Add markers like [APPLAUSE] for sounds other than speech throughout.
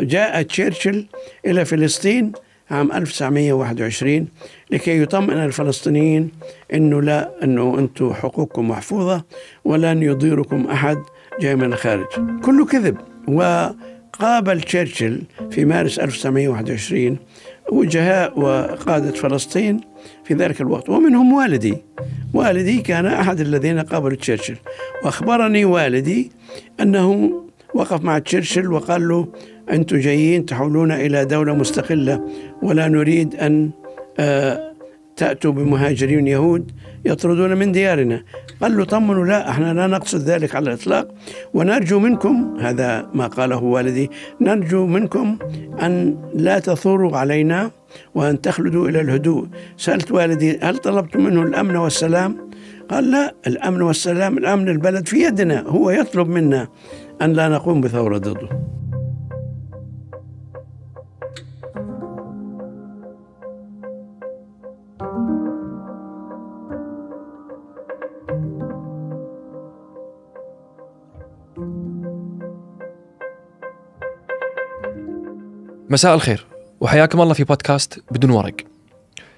جاء تشرشل إلى فلسطين عام 1921 لكي يطمئن الفلسطينيين انه لا انه انتم حقوقكم محفوظه ولن يضيركم احد جاي من الخارج كله كذب وقابل تشرشل في مارس 1921 وجهاء وقادة فلسطين في ذلك الوقت ومنهم والدي والدي كان أحد الذين قابلوا تشرشل وأخبرني والدي أنه وقف مع تشرشل وقال له أنتم جايين تحولون إلى دولة مستقلة ولا نريد أن آه، تأتوا بمهاجرين يهود يطردون من ديارنا قال له طمنوا لا احنا لا نقصد ذلك على الإطلاق ونرجو منكم هذا ما قاله والدي نرجو منكم أن لا تثوروا علينا وأن تخلدوا إلى الهدوء سألت والدي هل طلبت منه الأمن والسلام قال لا الأمن والسلام الأمن البلد في يدنا هو يطلب منا أن لا نقوم بثورة ضده مساء الخير وحياكم الله في بودكاست بدون ورق.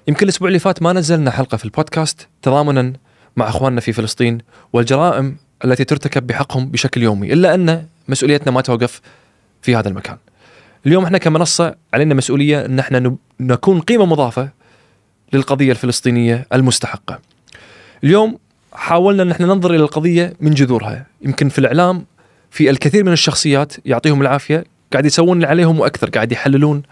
يمكن الاسبوع اللي فات ما نزلنا حلقه في البودكاست تضامنا مع اخواننا في فلسطين والجرائم التي ترتكب بحقهم بشكل يومي، الا ان مسؤوليتنا ما توقف في هذا المكان. اليوم احنا كمنصه علينا مسؤوليه ان احنا نكون قيمه مضافه للقضيه الفلسطينيه المستحقه. اليوم حاولنا ان احنا ننظر الى القضيه من جذورها، يمكن في الاعلام في الكثير من الشخصيات يعطيهم العافيه قاعد يسوون اللي عليهم واكثر قاعد يحللون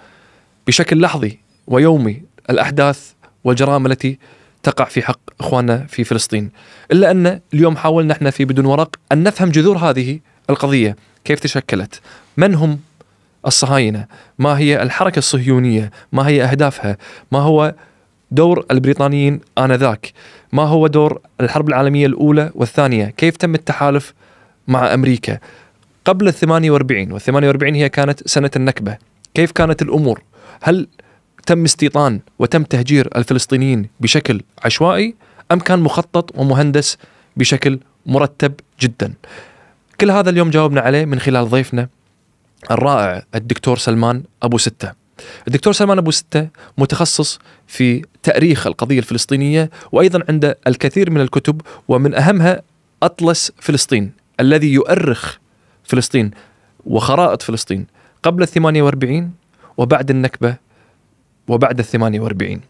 بشكل لحظي ويومي الاحداث والجرائم التي تقع في حق اخواننا في فلسطين الا ان اليوم حاولنا احنا في بدون ورق ان نفهم جذور هذه القضيه كيف تشكلت من هم الصهاينه ما هي الحركه الصهيونيه ما هي اهدافها ما هو دور البريطانيين آنذاك ما هو دور الحرب العالمية الأولى والثانية كيف تم التحالف مع أمريكا قبل ال 48 وال 48 هي كانت سنة النكبة كيف كانت الأمور هل تم استيطان وتم تهجير الفلسطينيين بشكل عشوائي أم كان مخطط ومهندس بشكل مرتب جدا كل هذا اليوم جاوبنا عليه من خلال ضيفنا الرائع الدكتور سلمان أبو ستة الدكتور سلمان أبو ستة متخصص في تأريخ القضية الفلسطينية وأيضا عنده الكثير من الكتب ومن أهمها أطلس فلسطين الذي يؤرخ فلسطين وخرائط فلسطين قبل ال 48 وبعد النكبة وبعد ال 48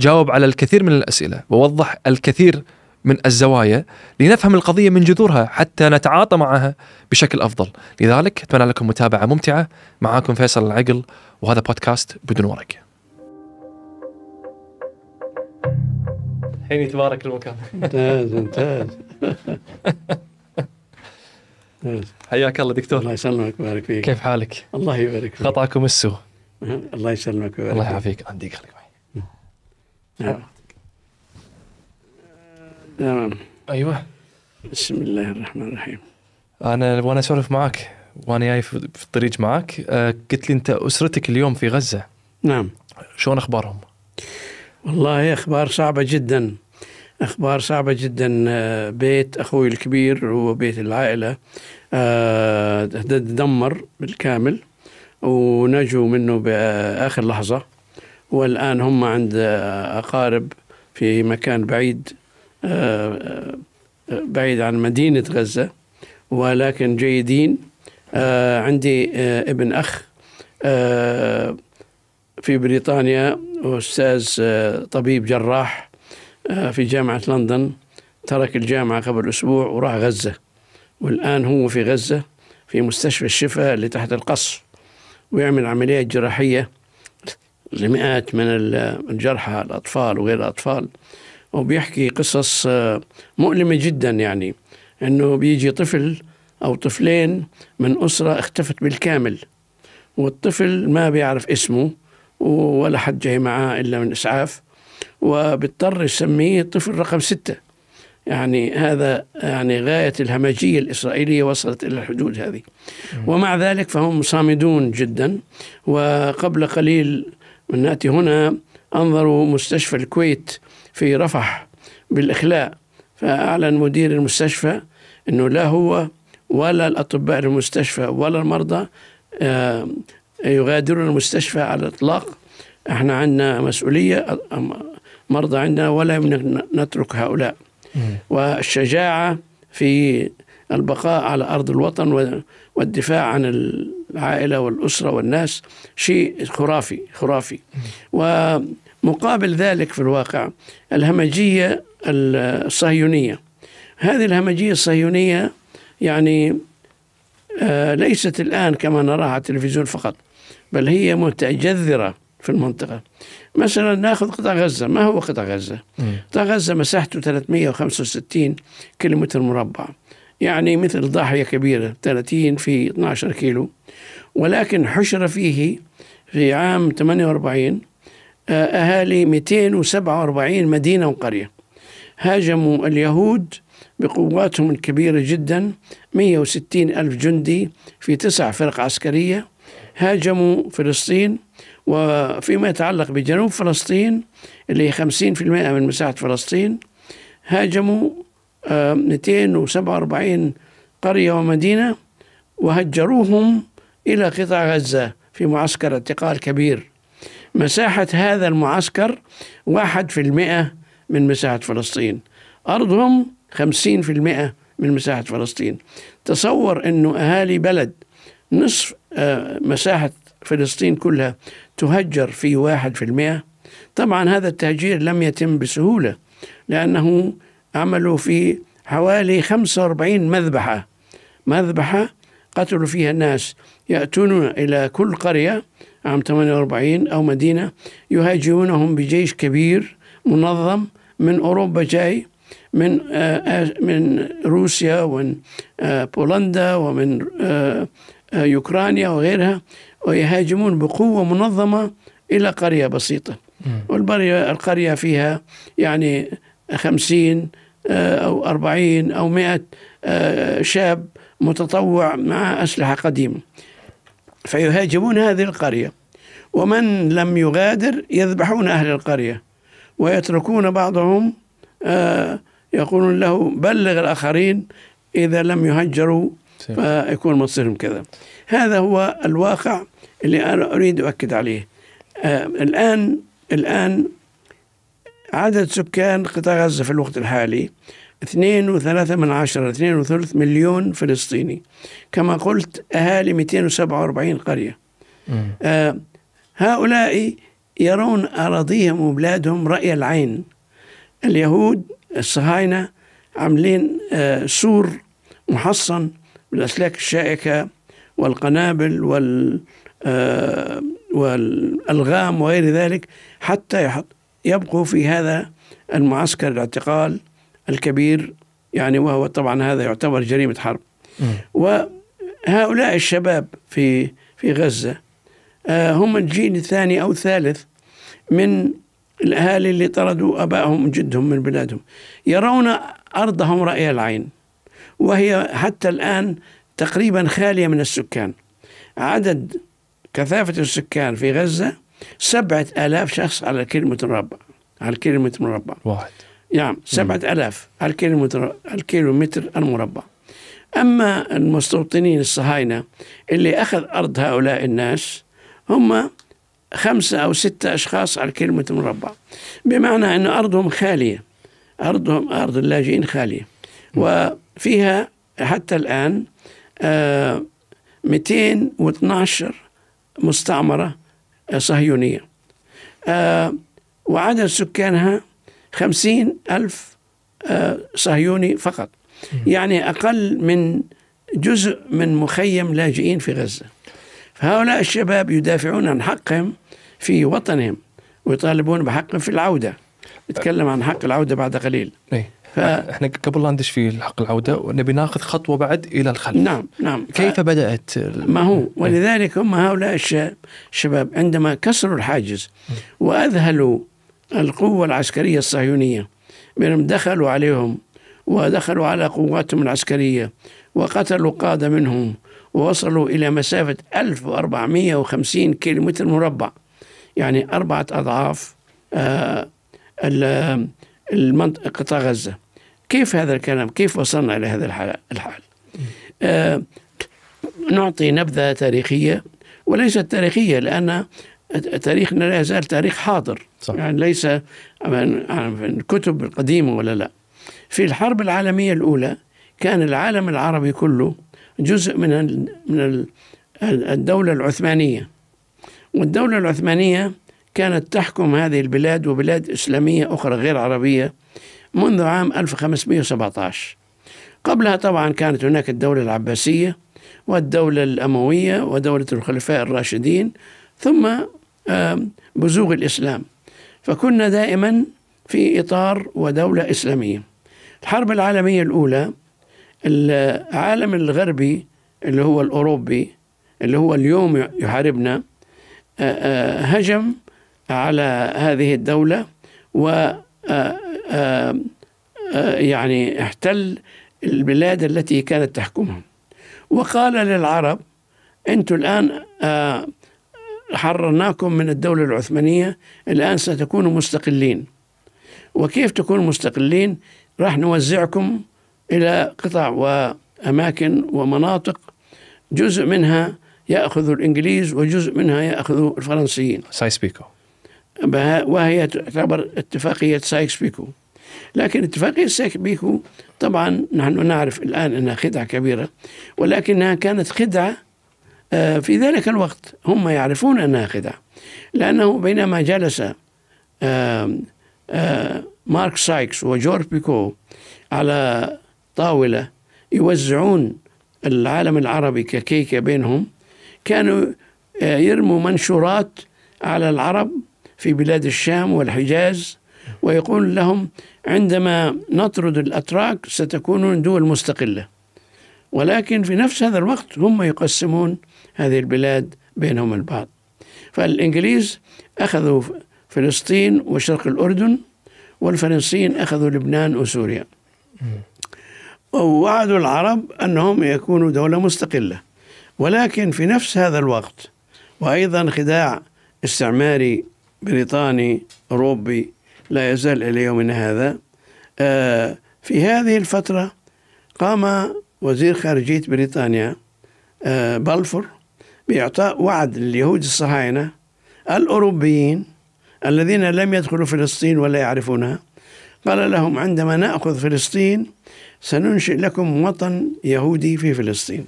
جاوب على الكثير من الأسئلة ووضح الكثير من الزوايا لنفهم القضية من جذورها حتى نتعاطى معها بشكل أفضل لذلك أتمنى لكم متابعة ممتعة معاكم فيصل العقل وهذا بودكاست بدون ورق الحين يتبارك المكان ممتاز ممتاز [LAUGHS] إيه. حياك الله دكتور الله يسلمك ويبارك فيك كيف حالك؟ الله يبارك فيك قطعكم السوء أه، الله يسلمك ويبارك الله يعافيك عندي خليك معي نعم تمام ايوه بسم الله الرحمن الرحيم انا وانا اسولف معك وانا جاي في الطريق معك قلت لي انت اسرتك اليوم في غزه نعم شلون اخبارهم؟ والله اخبار صعبه جدا أخبار صعبة جدا آه، بيت أخوي الكبير هو بيت العائلة آه، تدمر بالكامل ونجوا منه بآخر لحظة والآن هم عند أقارب في مكان بعيد آه، بعيد عن مدينة غزة ولكن جيدين عندي ابن أخ في بريطانيا أستاذ طبيب جراح آه، في جامعة لندن ترك الجامعة قبل أسبوع وراح غزة والآن هو في غزة في مستشفى الشفاء اللي تحت القصر ويعمل عمليات جراحية لمئات من الجرحى الأطفال وغير الأطفال وبيحكي قصص آه، مؤلمة جدا يعني أنه بيجي طفل أو طفلين من أسرة اختفت بالكامل والطفل ما بيعرف اسمه ولا حد جاي معاه إلا من إسعاف وبيضطر يسميه طفل رقم ستة يعني هذا يعني غاية الهمجية الإسرائيلية وصلت إلى الحدود هذه ومع ذلك فهم صامدون جدا وقبل قليل من نأتي هنا أنظروا مستشفى الكويت في رفح بالإخلاء فأعلن مدير المستشفى أنه لا هو ولا الأطباء المستشفى ولا المرضى آه، يغادرون المستشفى على الإطلاق احنا عندنا مسؤولية مرضى عندنا ولا نترك هؤلاء والشجاعة في البقاء على أرض الوطن والدفاع عن العائلة والأسرة والناس شيء خرافي خرافي ومقابل ذلك في الواقع الهمجية الصهيونية هذه الهمجية الصهيونية يعني آه، ليست الآن كما نراها على التلفزيون فقط بل هي متجذرة في المنطقة مثلا ناخذ قطاع غزة ما هو قطاع غزة قطاع غزة مساحته 365 كيلومتر مربع يعني مثل ضاحية كبيرة 30 في 12 كيلو ولكن حشر فيه في عام 48 آه، أهالي 247 مدينة وقرية هاجموا اليهود بقواتهم الكبيرة جدا 160 ألف جندي في تسع فرق عسكرية هاجموا فلسطين وفيما يتعلق بجنوب فلسطين اللي هي 50% من مساحة فلسطين هاجموا 247 آه، قرية ومدينة وهجروهم إلى قطاع غزة في معسكر اعتقال كبير مساحة هذا المعسكر واحد في المئة من مساحة فلسطين أرضهم خمسين في المئة من مساحة فلسطين تصور أنه أهالي بلد نصف آه، مساحة فلسطين كلها تهجر في واحد في المئة طبعا هذا التهجير لم يتم بسهولة لأنه عملوا في حوالي 45 مذبحة مذبحة قتلوا فيها الناس يأتون إلى كل قرية عام 48 أو مدينة يهاجمونهم بجيش كبير منظم من أوروبا جاي من آه، آه، من روسيا ومن آه، بولندا ومن أوكرانيا وغيرها ويهاجمون بقوة منظمة إلى قرية بسيطة والقرية فيها يعني خمسين آه، أو أربعين أو مئة آه، شاب متطوع مع أسلحة قديمة فيهاجمون هذه القرية ومن لم يغادر يذبحون أهل القرية ويتركون بعضهم آه، يقولون له بلغ الآخرين إذا لم يهجروا فيكون مصيرهم كذا هذا هو الواقع اللي أنا أريد أؤكد عليه آه الآن الآن عدد سكان قطاع غزة في الوقت الحالي اثنين وثلاثة من عشرة اثنين وثلث مليون فلسطيني كما قلت أهالي 247 قرية آه هؤلاء يرون أراضيهم وبلادهم رأي العين اليهود الصهاينة عاملين آه سور محصن بالأسلاك الشائكة والقنابل وال آه، والألغام وغير ذلك حتى يبقوا في هذا المعسكر الاعتقال الكبير يعني وهو طبعا هذا يعتبر جريمة حرب وهؤلاء الشباب في في غزة آه، هم الجيل الثاني أو الثالث من الأهالي اللي طردوا أبائهم وجدهم من بلادهم يرون أرضهم رأي العين وهي حتى الآن تقريبا خالية من السكان عدد كثافة السكان في غزة سبعة آلاف شخص على الكيلومتر مربع على الكيلومتر مربع واحد نعم سبعة آلاف على الكيلومتر الكيلومتر المربع أما المستوطنين الصهاينة اللي أخذ أرض هؤلاء الناس هم خمسة أو ستة أشخاص على الكيلومتر المربع بمعنى أن أرضهم خالية أرضهم أرض اللاجئين خالية وفيها حتى الآن 212 آه، مستعمرة آه، صهيونية آه، وعدد سكانها خمسين ألف آه، صهيوني فقط يعني أقل من جزء من مخيم لاجئين في غزة فهؤلاء الشباب يدافعون عن حقهم في وطنهم ويطالبون بحقهم في العودة نتكلم عن حق العودة بعد قليل إيه. ف... احنا قبل لا ندش في حق العوده ونبي ناخذ خطوه بعد الى الخلف نعم نعم كيف ف... بدات ما هو إيه. ولذلك هم هؤلاء الشباب عندما كسروا الحاجز واذهلوا القوه العسكريه الصهيونيه بانهم دخلوا عليهم ودخلوا على قواتهم العسكريه وقتلوا قاده منهم ووصلوا الى مسافه 1450 كيلومتر مربع يعني اربعه اضعاف آه المنطقة قطاع غزة كيف هذا الكلام كيف وصلنا إلى هذا الحال آه نعطي نبذة تاريخية وليست تاريخية لأن تاريخنا لا يزال تاريخ حاضر صح. يعني ليس الكتب القديمة ولا لا في الحرب العالمية الأولى كان العالم العربي كله جزء من من الدولة العثمانية والدولة العثمانية كانت تحكم هذه البلاد وبلاد إسلامية أخرى غير عربية منذ عام 1517 قبلها طبعا كانت هناك الدولة العباسية والدولة الأموية ودولة الخلفاء الراشدين ثم آه، بزوغ الإسلام فكنا دائما في إطار ودولة إسلامية الحرب العالمية الأولى العالم الغربي اللي هو الأوروبي اللي هو اليوم يحاربنا آه، آه، هجم على هذه الدولة و آه، آه، آه، يعني احتل البلاد التي كانت تحكمها وقال للعرب أنتم الآن حررناكم من الدولة العثمانية الآن ستكونوا مستقلين وكيف تكونوا مستقلين راح نوزعكم إلى قطع وأماكن ومناطق جزء منها يأخذ الإنجليز وجزء منها يأخذ الفرنسيين بيكو وهي تعتبر اتفاقية سايكس بيكو لكن اتفاقية سايكس بيكو طبعا نحن نعرف الآن أنها خدعة كبيرة ولكنها كانت خدعة آه، في ذلك الوقت هم يعرفون أنها خدعة لأنه بينما جلس آه، مارك سايكس وجورج بيكو على طاولة يوزعون العالم العربي ككيكة بينهم كانوا آه، يرموا منشورات على العرب في بلاد الشام والحجاز ويقول لهم عندما نطرد الأتراك ستكونون دول مستقلة ولكن في نفس هذا الوقت هم يقسمون هذه البلاد بينهم البعض فالإنجليز أخذوا فلسطين وشرق الأردن والفرنسيين أخذوا لبنان وسوريا ووعدوا العرب أنهم يكونوا دولة مستقلة ولكن في نفس هذا الوقت وأيضا خداع استعماري بريطاني أوروبي لا يزال إلى يومنا هذا آه، في هذه الفترة قام وزير خارجية بريطانيا آه، بلفور بإعطاء وعد لليهود الصهاينة الأوروبيين الذين لم يدخلوا فلسطين ولا يعرفونها قال لهم عندما نأخذ فلسطين سننشئ لكم وطن يهودي في فلسطين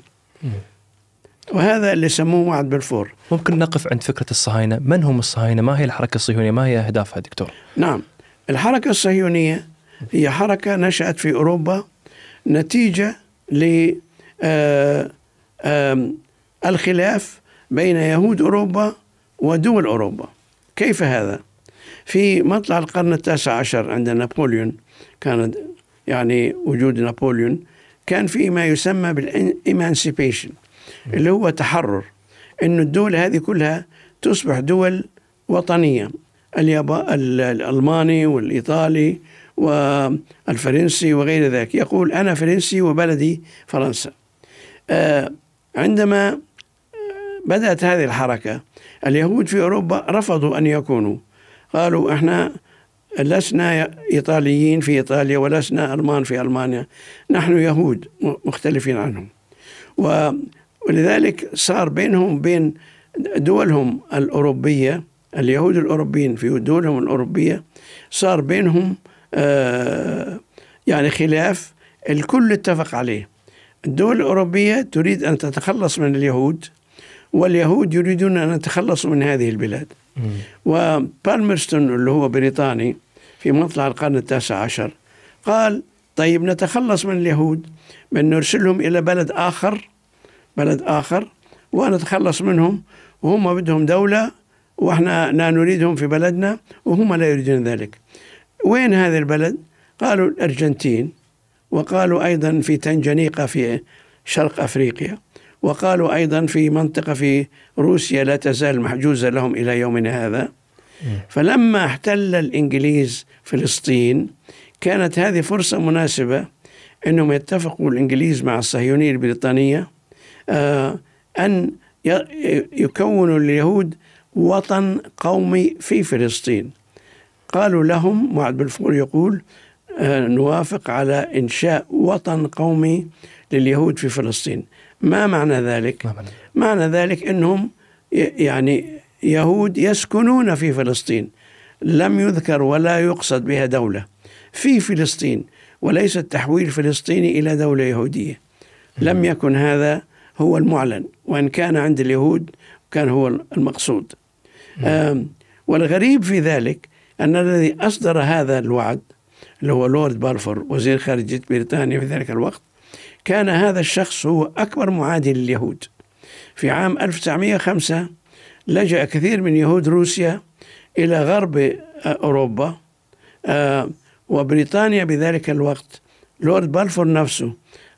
وهذا اللي سموه وعد بلفور ممكن نقف عند فكرة الصهاينة من هم الصهاينة ما هي الحركة الصهيونية ما هي أهدافها دكتور نعم الحركة الصهيونية هي حركة نشأت في أوروبا نتيجة ل آه، الخلاف بين يهود أوروبا ودول أوروبا كيف هذا؟ في مطلع القرن التاسع عشر عند نابليون كان يعني وجود نابليون كان في ما يسمى بالإيمانسيبيشن اللي هو تحرر أن الدول هذه كلها تصبح دول وطنية اليابا الألماني والإيطالي والفرنسي وغير ذلك يقول أنا فرنسي وبلدي فرنسا آه، عندما آه، بدأت هذه الحركة اليهود في أوروبا رفضوا أن يكونوا قالوا إحنا لسنا إيطاليين في إيطاليا ولسنا ألمان في ألمانيا نحن يهود مختلفين عنهم ولذلك صار بينهم وبين دولهم الأوروبية اليهود الأوروبيين في دولهم الأوروبية صار بينهم آه، يعني خلاف الكل اتفق عليه الدول الأوروبية تريد أن تتخلص من اليهود واليهود يريدون أن يتخلصوا من هذه البلاد وبالمرستون اللي هو بريطاني في مطلع القرن التاسع عشر قال طيب نتخلص من اليهود من نرسلهم إلى بلد آخر بلد آخر ونتخلص منهم وهم بدهم دولة وإحنا لا نريدهم في بلدنا وهم لا يريدون ذلك وين هذا البلد؟ قالوا الأرجنتين وقالوا أيضا في تنجنيقة في شرق أفريقيا وقالوا أيضا في منطقة في روسيا لا تزال محجوزة لهم إلى يومنا هذا فلما احتل الإنجليز فلسطين كانت هذه فرصة مناسبة أنهم يتفقوا الإنجليز مع الصهيونية البريطانية آه، أن يكون اليهود وطن قومي في فلسطين قالوا لهم معد بالفور يقول آه، نوافق على إنشاء وطن قومي لليهود في فلسطين ما معنى ذلك؟ ما معنى, معنى ذلك أنهم يعني يهود يسكنون في فلسطين لم يذكر ولا يقصد بها دولة في فلسطين وليس التحويل الفلسطيني إلى دولة يهودية لم يكن هذا هو المعلن وإن كان عند اليهود كان هو المقصود والغريب في ذلك أن الذي أصدر هذا الوعد اللي هو لورد بارفور وزير خارجية بريطانيا في ذلك الوقت كان هذا الشخص هو أكبر معادي لليهود في عام 1905 لجأ كثير من يهود روسيا إلى غرب آه، أوروبا وبريطانيا بذلك الوقت لورد بالفور نفسه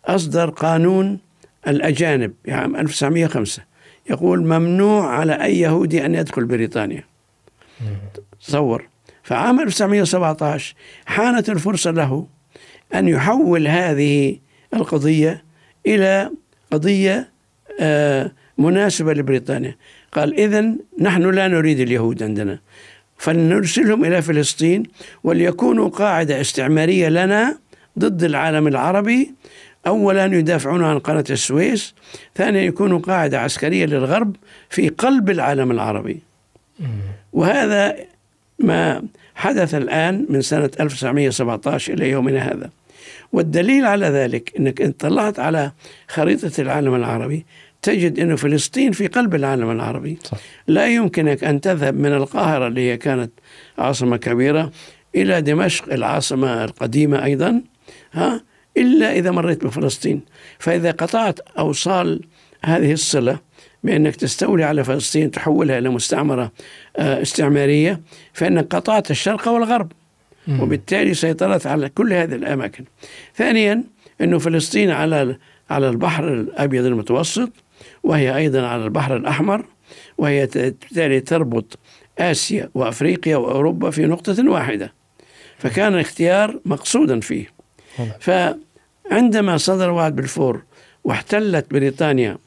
أصدر قانون الأجانب عام يعني 1905 يقول ممنوع على أي يهودي أن يدخل بريطانيا تصور فعام 1917 حانت الفرصة له أن يحول هذه القضية إلى قضية آه، مناسبة لبريطانيا قال إذا نحن لا نريد اليهود عندنا فلنرسلهم إلى فلسطين وليكونوا قاعدة استعمارية لنا ضد العالم العربي أولا يدافعون عن قناة السويس ثانيا يكونوا قاعدة عسكرية للغرب في قلب العالم العربي وهذا ما حدث الآن من سنة 1917 إلى يومنا هذا والدليل على ذلك أنك إن طلعت على خريطة العالم العربي تجد أن فلسطين في قلب العالم العربي صح. لا يمكنك أن تذهب من القاهرة اللي هي كانت عاصمة كبيرة إلى دمشق العاصمة القديمة أيضا ها إلا إذا مريت بفلسطين فإذا قطعت أوصال هذه الصلة بأنك تستولي على فلسطين تحولها إلى مستعمرة آه، استعمارية فإنك قطعت الشرق والغرب وبالتالي سيطرت على كل هذه الأماكن ثانيا أنه فلسطين على على البحر الأبيض المتوسط وهي أيضا على البحر الأحمر وهي بالتالي تربط آسيا وأفريقيا وأوروبا في نقطة واحدة فكان الاختيار مقصودا فيه ف عندما صدر وعد بالفور واحتلت بريطانيا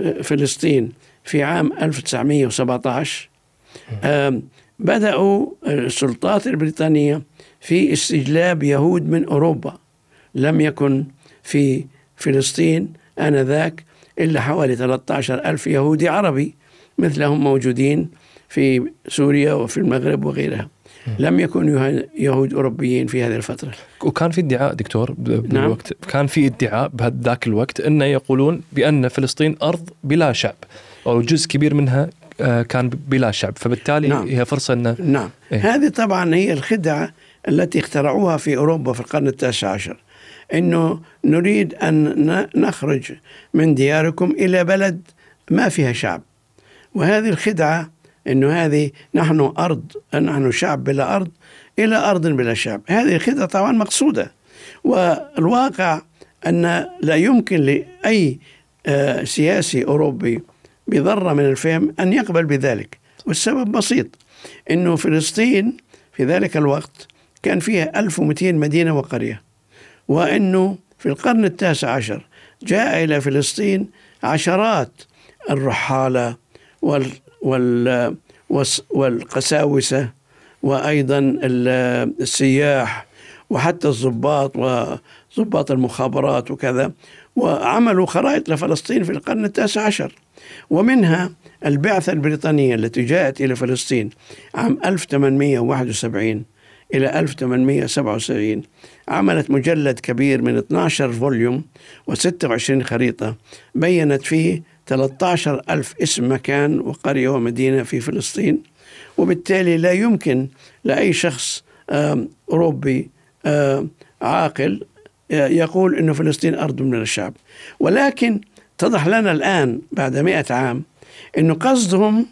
آه، فلسطين في عام 1917 آه، بدأوا السلطات البريطانية في استجلاب يهود من أوروبا لم يكن في فلسطين آنذاك إلا حوالي 13 ألف يهودي عربي مثلهم موجودين في سوريا وفي المغرب وغيرها لم يكن يهود أوروبيين في هذه الفترة وكان في ادعاء دكتور نعم. بالوقت نعم. كان في ادعاء بهذاك الوقت أنه يقولون بأن فلسطين أرض بلا شعب أو جزء كبير منها آه، كان بلا شعب فبالتالي نعم. هي فرصة أن نعم إيه؟ هذه طبعا هي الخدعة التي اخترعوها في أوروبا في القرن التاسع عشر أنه نريد أن نخرج من دياركم إلى بلد ما فيها شعب وهذه الخدعة أنه هذه نحن أرض نحن شعب بلا أرض إلى أرض بلا شعب هذه الخطة طبعا مقصودة والواقع أن لا يمكن لأي آه، سياسي أوروبي بذرة من الفهم أن يقبل بذلك والسبب بسيط أنه فلسطين في ذلك الوقت كان فيها 1200 مدينة وقرية وأنه في القرن التاسع عشر جاء إلى فلسطين عشرات الرحالة وال وال والقساوسة وأيضا السياح وحتى الضباط وضباط المخابرات وكذا وعملوا خرائط لفلسطين في القرن التاسع عشر ومنها البعثة البريطانية التي جاءت إلى فلسطين عام 1871 إلى 1877 عملت مجلد كبير من 12 فوليوم و26 خريطة بيّنت فيه 13 ألف اسم مكان وقرية ومدينة في فلسطين وبالتالي لا يمكن لأي شخص أوروبي عاقل آه، يقول أن فلسطين أرض من الشعب ولكن اتضح لنا الآن بعد مئة عام أن قصدهم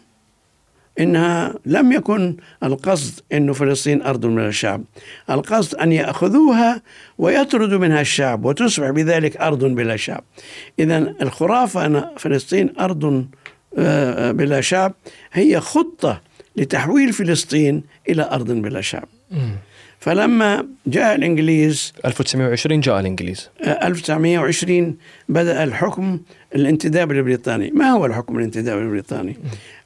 إنها لم يكن القصد أن فلسطين أرض من الشعب القصد أن يأخذوها ويطردوا منها الشعب وتصبح بذلك أرض بلا شعب إذا الخرافة أن فلسطين أرض آه، بلا شعب هي خطة لتحويل فلسطين إلى أرض بلا شعب فلما جاء الإنجليز 1920 جاء الإنجليز 1920 آه، بدأ الحكم الانتداب البريطاني ما هو الحكم الانتداب البريطاني؟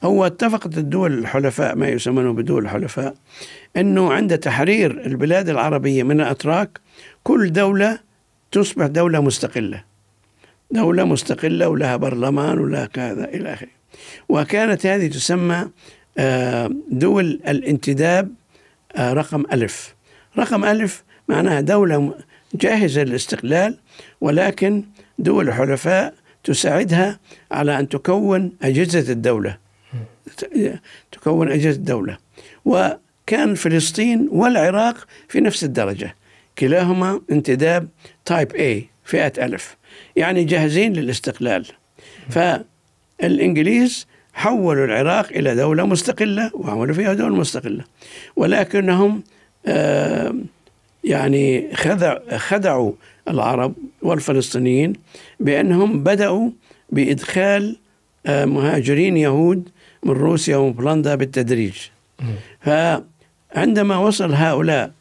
هو اتفقت الدول الحلفاء ما يسمونه بدول الحلفاء أنه عند تحرير البلاد العربية من الأتراك كل دولة تصبح دولة مستقلة دولة مستقلة ولها برلمان ولها كذا إلى آخره وكانت هذه تسمى آه، دول الانتداب آه، رقم ألف رقم ألف معناها دولة جاهزة للاستقلال ولكن دول حلفاء تساعدها على أن تكون أجهزة الدولة تكون أجهزة الدولة وكان فلسطين والعراق في نفس الدرجة كلاهما انتداب تايب A فئة ألف يعني جاهزين للاستقلال فالإنجليز حولوا العراق إلى دولة مستقلة وعملوا فيها دولة مستقلة ولكنهم آه، يعني خدع خدعوا العرب والفلسطينيين بأنهم بدأوا بإدخال آه، مهاجرين يهود من روسيا ومن بولندا بالتدريج فعندما وصل هؤلاء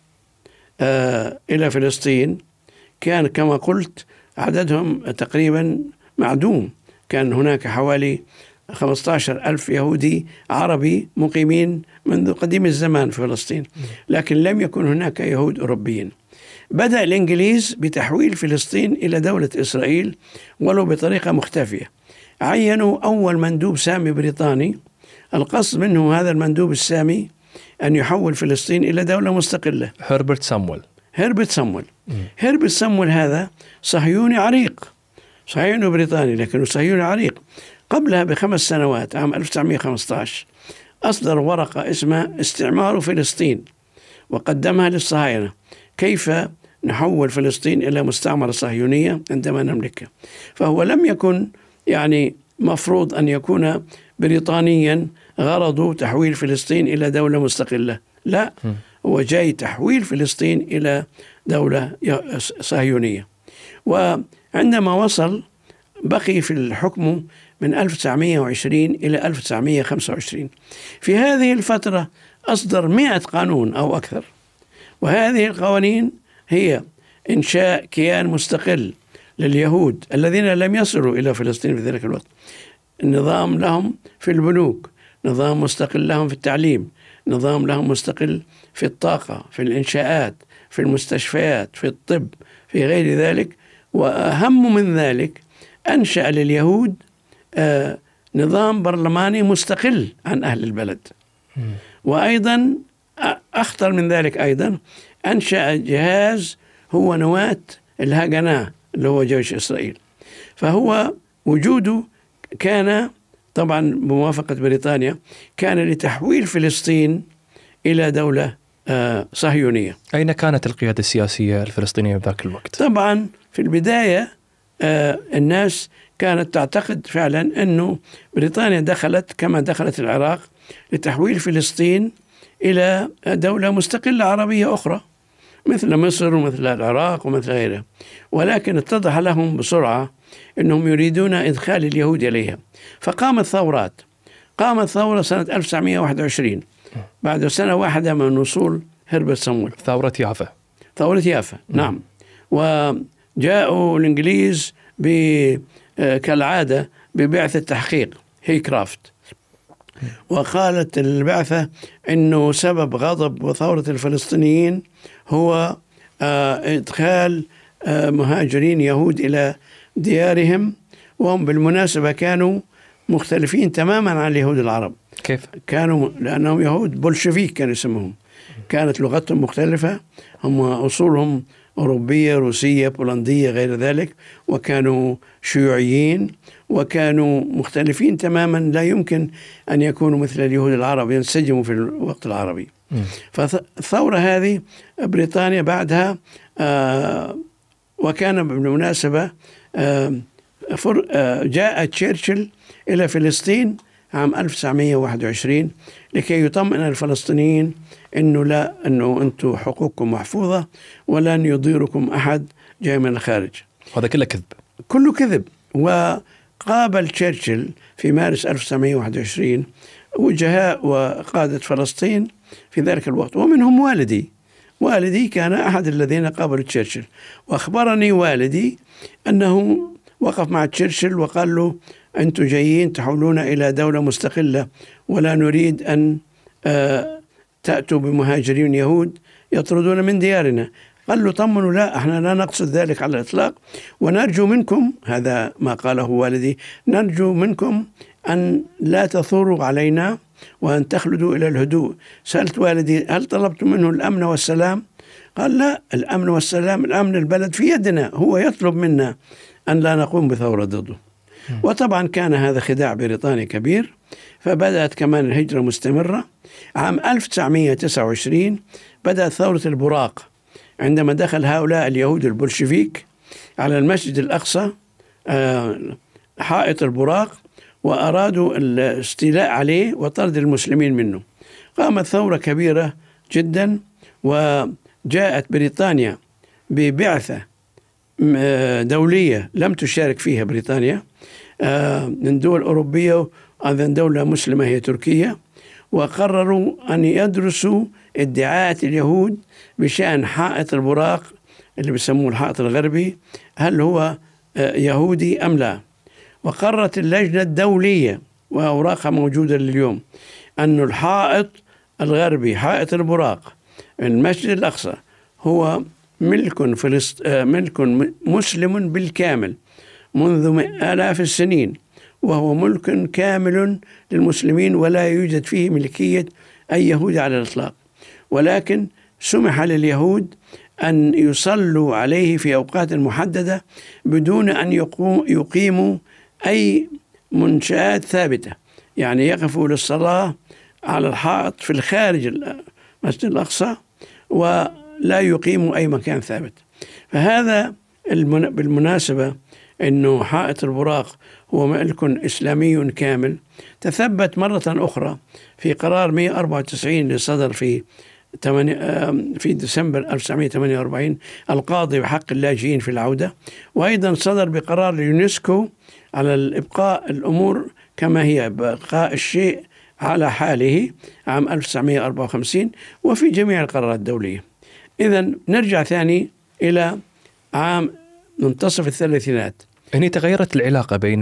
آه، إلى فلسطين كان كما قلت عددهم تقريبا معدوم كان هناك حوالي 15 ألف يهودي عربي مقيمين منذ قديم الزمان في فلسطين لكن لم يكن هناك يهود أوروبيين بدأ الإنجليز بتحويل فلسطين إلى دولة إسرائيل ولو بطريقة مختفية عينوا أول مندوب سامي بريطاني القصد منه هذا المندوب السامي أن يحول فلسطين إلى دولة مستقلة هربرت سامول هربرت سامول هربرت سامول هذا صهيوني عريق صهيوني بريطاني لكنه صهيوني عريق قبلها بخمس سنوات عام 1915 أصدر ورقة اسمها استعمار فلسطين وقدمها للصهاينة كيف نحول فلسطين إلى مستعمرة صهيونية عندما نملكها فهو لم يكن يعني مفروض أن يكون بريطانيا غرضه تحويل فلسطين إلى دولة مستقلة لا هو جاي تحويل فلسطين إلى دولة صهيونية وعندما وصل بقي في الحكم من 1920 إلى 1925 في هذه الفترة أصدر 100 قانون أو أكثر وهذه القوانين هي إنشاء كيان مستقل لليهود الذين لم يصلوا إلى فلسطين في ذلك الوقت نظام لهم في البنوك نظام مستقل لهم في التعليم نظام لهم مستقل في الطاقة في الإنشاءات في المستشفيات في الطب في غير ذلك وأهم من ذلك أنشأ لليهود آه، نظام برلماني مستقل عن أهل البلد وأيضا أخطر من ذلك أيضا أنشأ جهاز هو نواة الهاجنا اللي هو جيش إسرائيل فهو وجوده كان طبعا بموافقة بريطانيا كان لتحويل فلسطين إلى دولة آه، صهيونية أين كانت القيادة السياسية الفلسطينية في ذاك الوقت؟ طبعا في البداية آه، الناس كانت تعتقد فعلا أنه بريطانيا دخلت كما دخلت العراق لتحويل فلسطين إلى دولة مستقلة عربية أخرى مثل مصر ومثل العراق ومثل غيرها ولكن اتضح لهم بسرعة أنهم يريدون إدخال اليهود إليها فقامت ثورات قامت ثورة سنة 1921 بعد سنة واحدة من وصول هربت سمول ثورة يافا ثورة يافا نعم وجاءوا الإنجليز ب آه، كالعادة ببعثة تحقيق هيكرافت وقالت البعثة أنه سبب غضب وثورة الفلسطينيين هو آه، إدخال آه، مهاجرين يهود إلى ديارهم وهم بالمناسبة كانوا مختلفين تماما عن اليهود العرب كيف؟ كانوا لأنهم يهود بولشفيك كانوا يسموهم كانت لغتهم مختلفة هم أصولهم أوروبية روسية بولندية غير ذلك وكانوا شيوعيين وكانوا مختلفين تماما لا يمكن أن يكونوا مثل اليهود العرب ينسجموا في الوقت العربي فالثورة هذه بريطانيا بعدها آه وكان بالمناسبة آه آه جاء تشرشل إلى فلسطين عام 1921 لكي يطمئن الفلسطينيين انه لا انه انتم حقوقكم محفوظه ولن يضيركم احد جاي من الخارج وهذا كله كذب كله كذب وقابل تشرشل في مارس 1921 وجهاء وقادة فلسطين في ذلك الوقت ومنهم والدي والدي كان أحد الذين قابلوا تشرشل وأخبرني والدي أنه وقف مع تشرشل وقال له أنتم جايين تحولون إلى دولة مستقلة ولا نريد أن آه تأتوا بمهاجرين يهود يطردون من ديارنا قال له طمنوا لا احنا لا نقصد ذلك على الاطلاق ونرجو منكم هذا ما قاله والدي نرجو منكم ان لا تثوروا علينا وان تخلدوا الى الهدوء سالت والدي هل طلبت منه الامن والسلام قال لا الامن والسلام الامن البلد في يدنا هو يطلب منا ان لا نقوم بثوره ضده وطبعا كان هذا خداع بريطاني كبير فبدات كمان الهجره مستمره عام 1929 بدأت ثورة البراق عندما دخل هؤلاء اليهود البولشفيك على المسجد الأقصى آه، حائط البراق وأرادوا الاستيلاء عليه وطرد المسلمين منه قامت ثورة كبيرة جدا وجاءت بريطانيا ببعثة آه، دولية لم تشارك فيها بريطانيا آه، من دول أوروبية أيضا دولة مسلمة هي تركيا وقرروا أن يدرسوا ادعاءات اليهود بشأن حائط البراق اللي بيسموه الحائط الغربي هل هو آه، يهودي أم لا وقررت اللجنة الدولية وأوراقها موجودة لليوم أن الحائط الغربي حائط البراق المسجد الأقصى هو ملك فلسط... آه، ملك مسلم بالكامل منذ آلاف السنين وهو ملك كامل للمسلمين ولا يوجد فيه ملكية أي يهود على الإطلاق ولكن سمح لليهود أن يصلوا عليه في أوقات محددة بدون أن يقيموا أي منشآت ثابتة يعني يقفوا للصلاة على الحائط في الخارج المسجد الأقصى ولا يقيموا أي مكان ثابت فهذا بالمناسبة أنه حائط البراق هو ملك إسلامي كامل تثبت مرة أخرى في قرار 194 اللي صدر في في ديسمبر 1948 القاضي بحق اللاجئين في العودة وأيضا صدر بقرار اليونسكو على الإبقاء الأمور كما هي بقاء الشيء على حاله عام 1954 وفي جميع القرارات الدولية إذا نرجع ثاني إلى عام منتصف الثلاثينات هني تغيرت العلاقه بين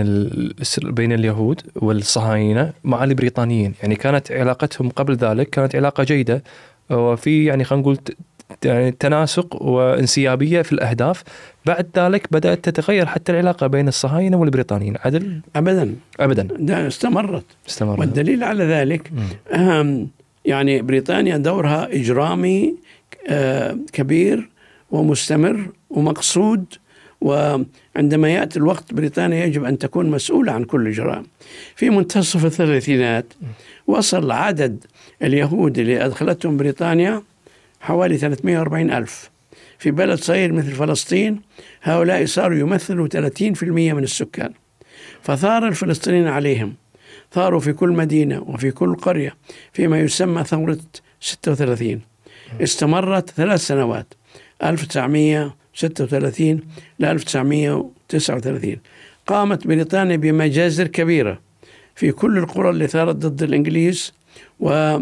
بين اليهود والصهاينه مع البريطانيين، يعني كانت علاقتهم قبل ذلك كانت علاقه جيده وفي يعني خلينا نقول يعني تناسق وانسيابيه في الاهداف، بعد ذلك بدات تتغير حتى العلاقه بين الصهاينه والبريطانيين، عدل؟ ابدا ابدا لا استمرت استمرت والدليل على ذلك أهم يعني بريطانيا دورها اجرامي آه، كبير ومستمر ومقصود وعندما يأتي الوقت بريطانيا يجب أن تكون مسؤولة عن كل جرائم. في منتصف الثلاثينات وصل عدد اليهود اللي أدخلتهم بريطانيا حوالي 340 ألف في بلد صغير مثل فلسطين هؤلاء صاروا يمثلوا 30% من السكان فثار الفلسطينيين عليهم ثاروا في كل مدينة وفي كل قرية فيما يسمى ثورة 36 استمرت ثلاث سنوات 1900 36 ل 1939 قامت بريطانيا بمجازر كبيرة في كل القرى اللي ثارت ضد الإنجليز و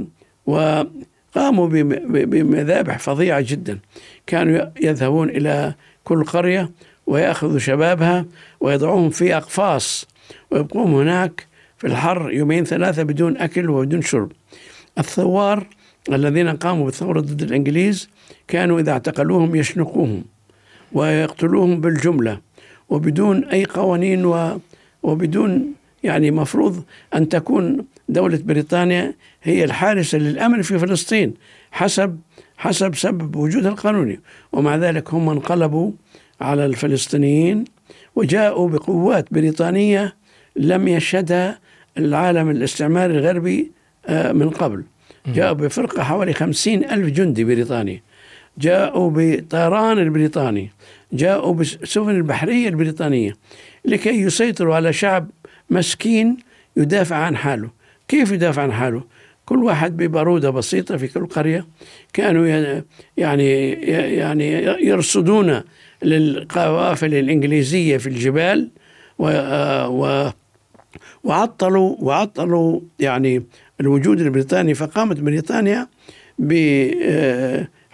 وقاموا بمذابح فظيعة جدا كانوا يذهبون إلى كل قرية ويأخذوا شبابها ويضعوهم في أقفاص ويبقون هناك في الحر يومين ثلاثة بدون أكل وبدون شرب الثوار الذين قاموا بالثورة ضد الإنجليز كانوا إذا اعتقلوهم يشنقوهم ويقتلوهم بالجملة وبدون أي قوانين و وبدون يعني مفروض أن تكون دولة بريطانيا هي الحارسة للأمن في فلسطين حسب حسب سبب وجودها القانوني ومع ذلك هم انقلبوا على الفلسطينيين وجاءوا بقوات بريطانية لم يشهدها العالم الاستعماري الغربي آه، من قبل جاءوا بفرقة حوالي خمسين ألف جندي بريطاني جاءوا بطيران البريطاني جاءوا بسفن البحرية البريطانية لكي يسيطروا على شعب مسكين يدافع عن حاله كيف يدافع عن حاله كل واحد ببارودة بسيطة في كل قرية كانوا يعني يعني يرصدون للقوافل الإنجليزية في الجبال و, و وعطلوا وعطلوا يعني الوجود البريطاني فقامت بريطانيا ب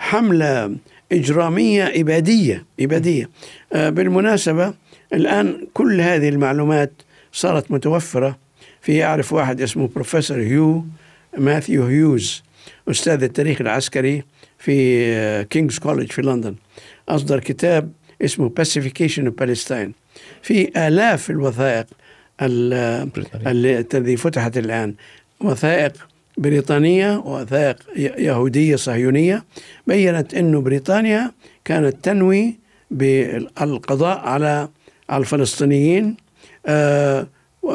حملة إجرامية إبادية إبادية آه، بالمناسبة الآن كل هذه المعلومات صارت متوفرة في أعرف واحد اسمه بروفيسور هيو ماثيو هيوز أستاذ التاريخ العسكري في آه، كينجز كوليدج في لندن أصدر كتاب اسمه باسيفيكيشن اوف بالستاين في آلاف الوثائق التي فتحت الآن وثائق بريطانية وثائق يهودية صهيونية بيّنت أن بريطانيا كانت تنوي بالقضاء على الفلسطينيين آه،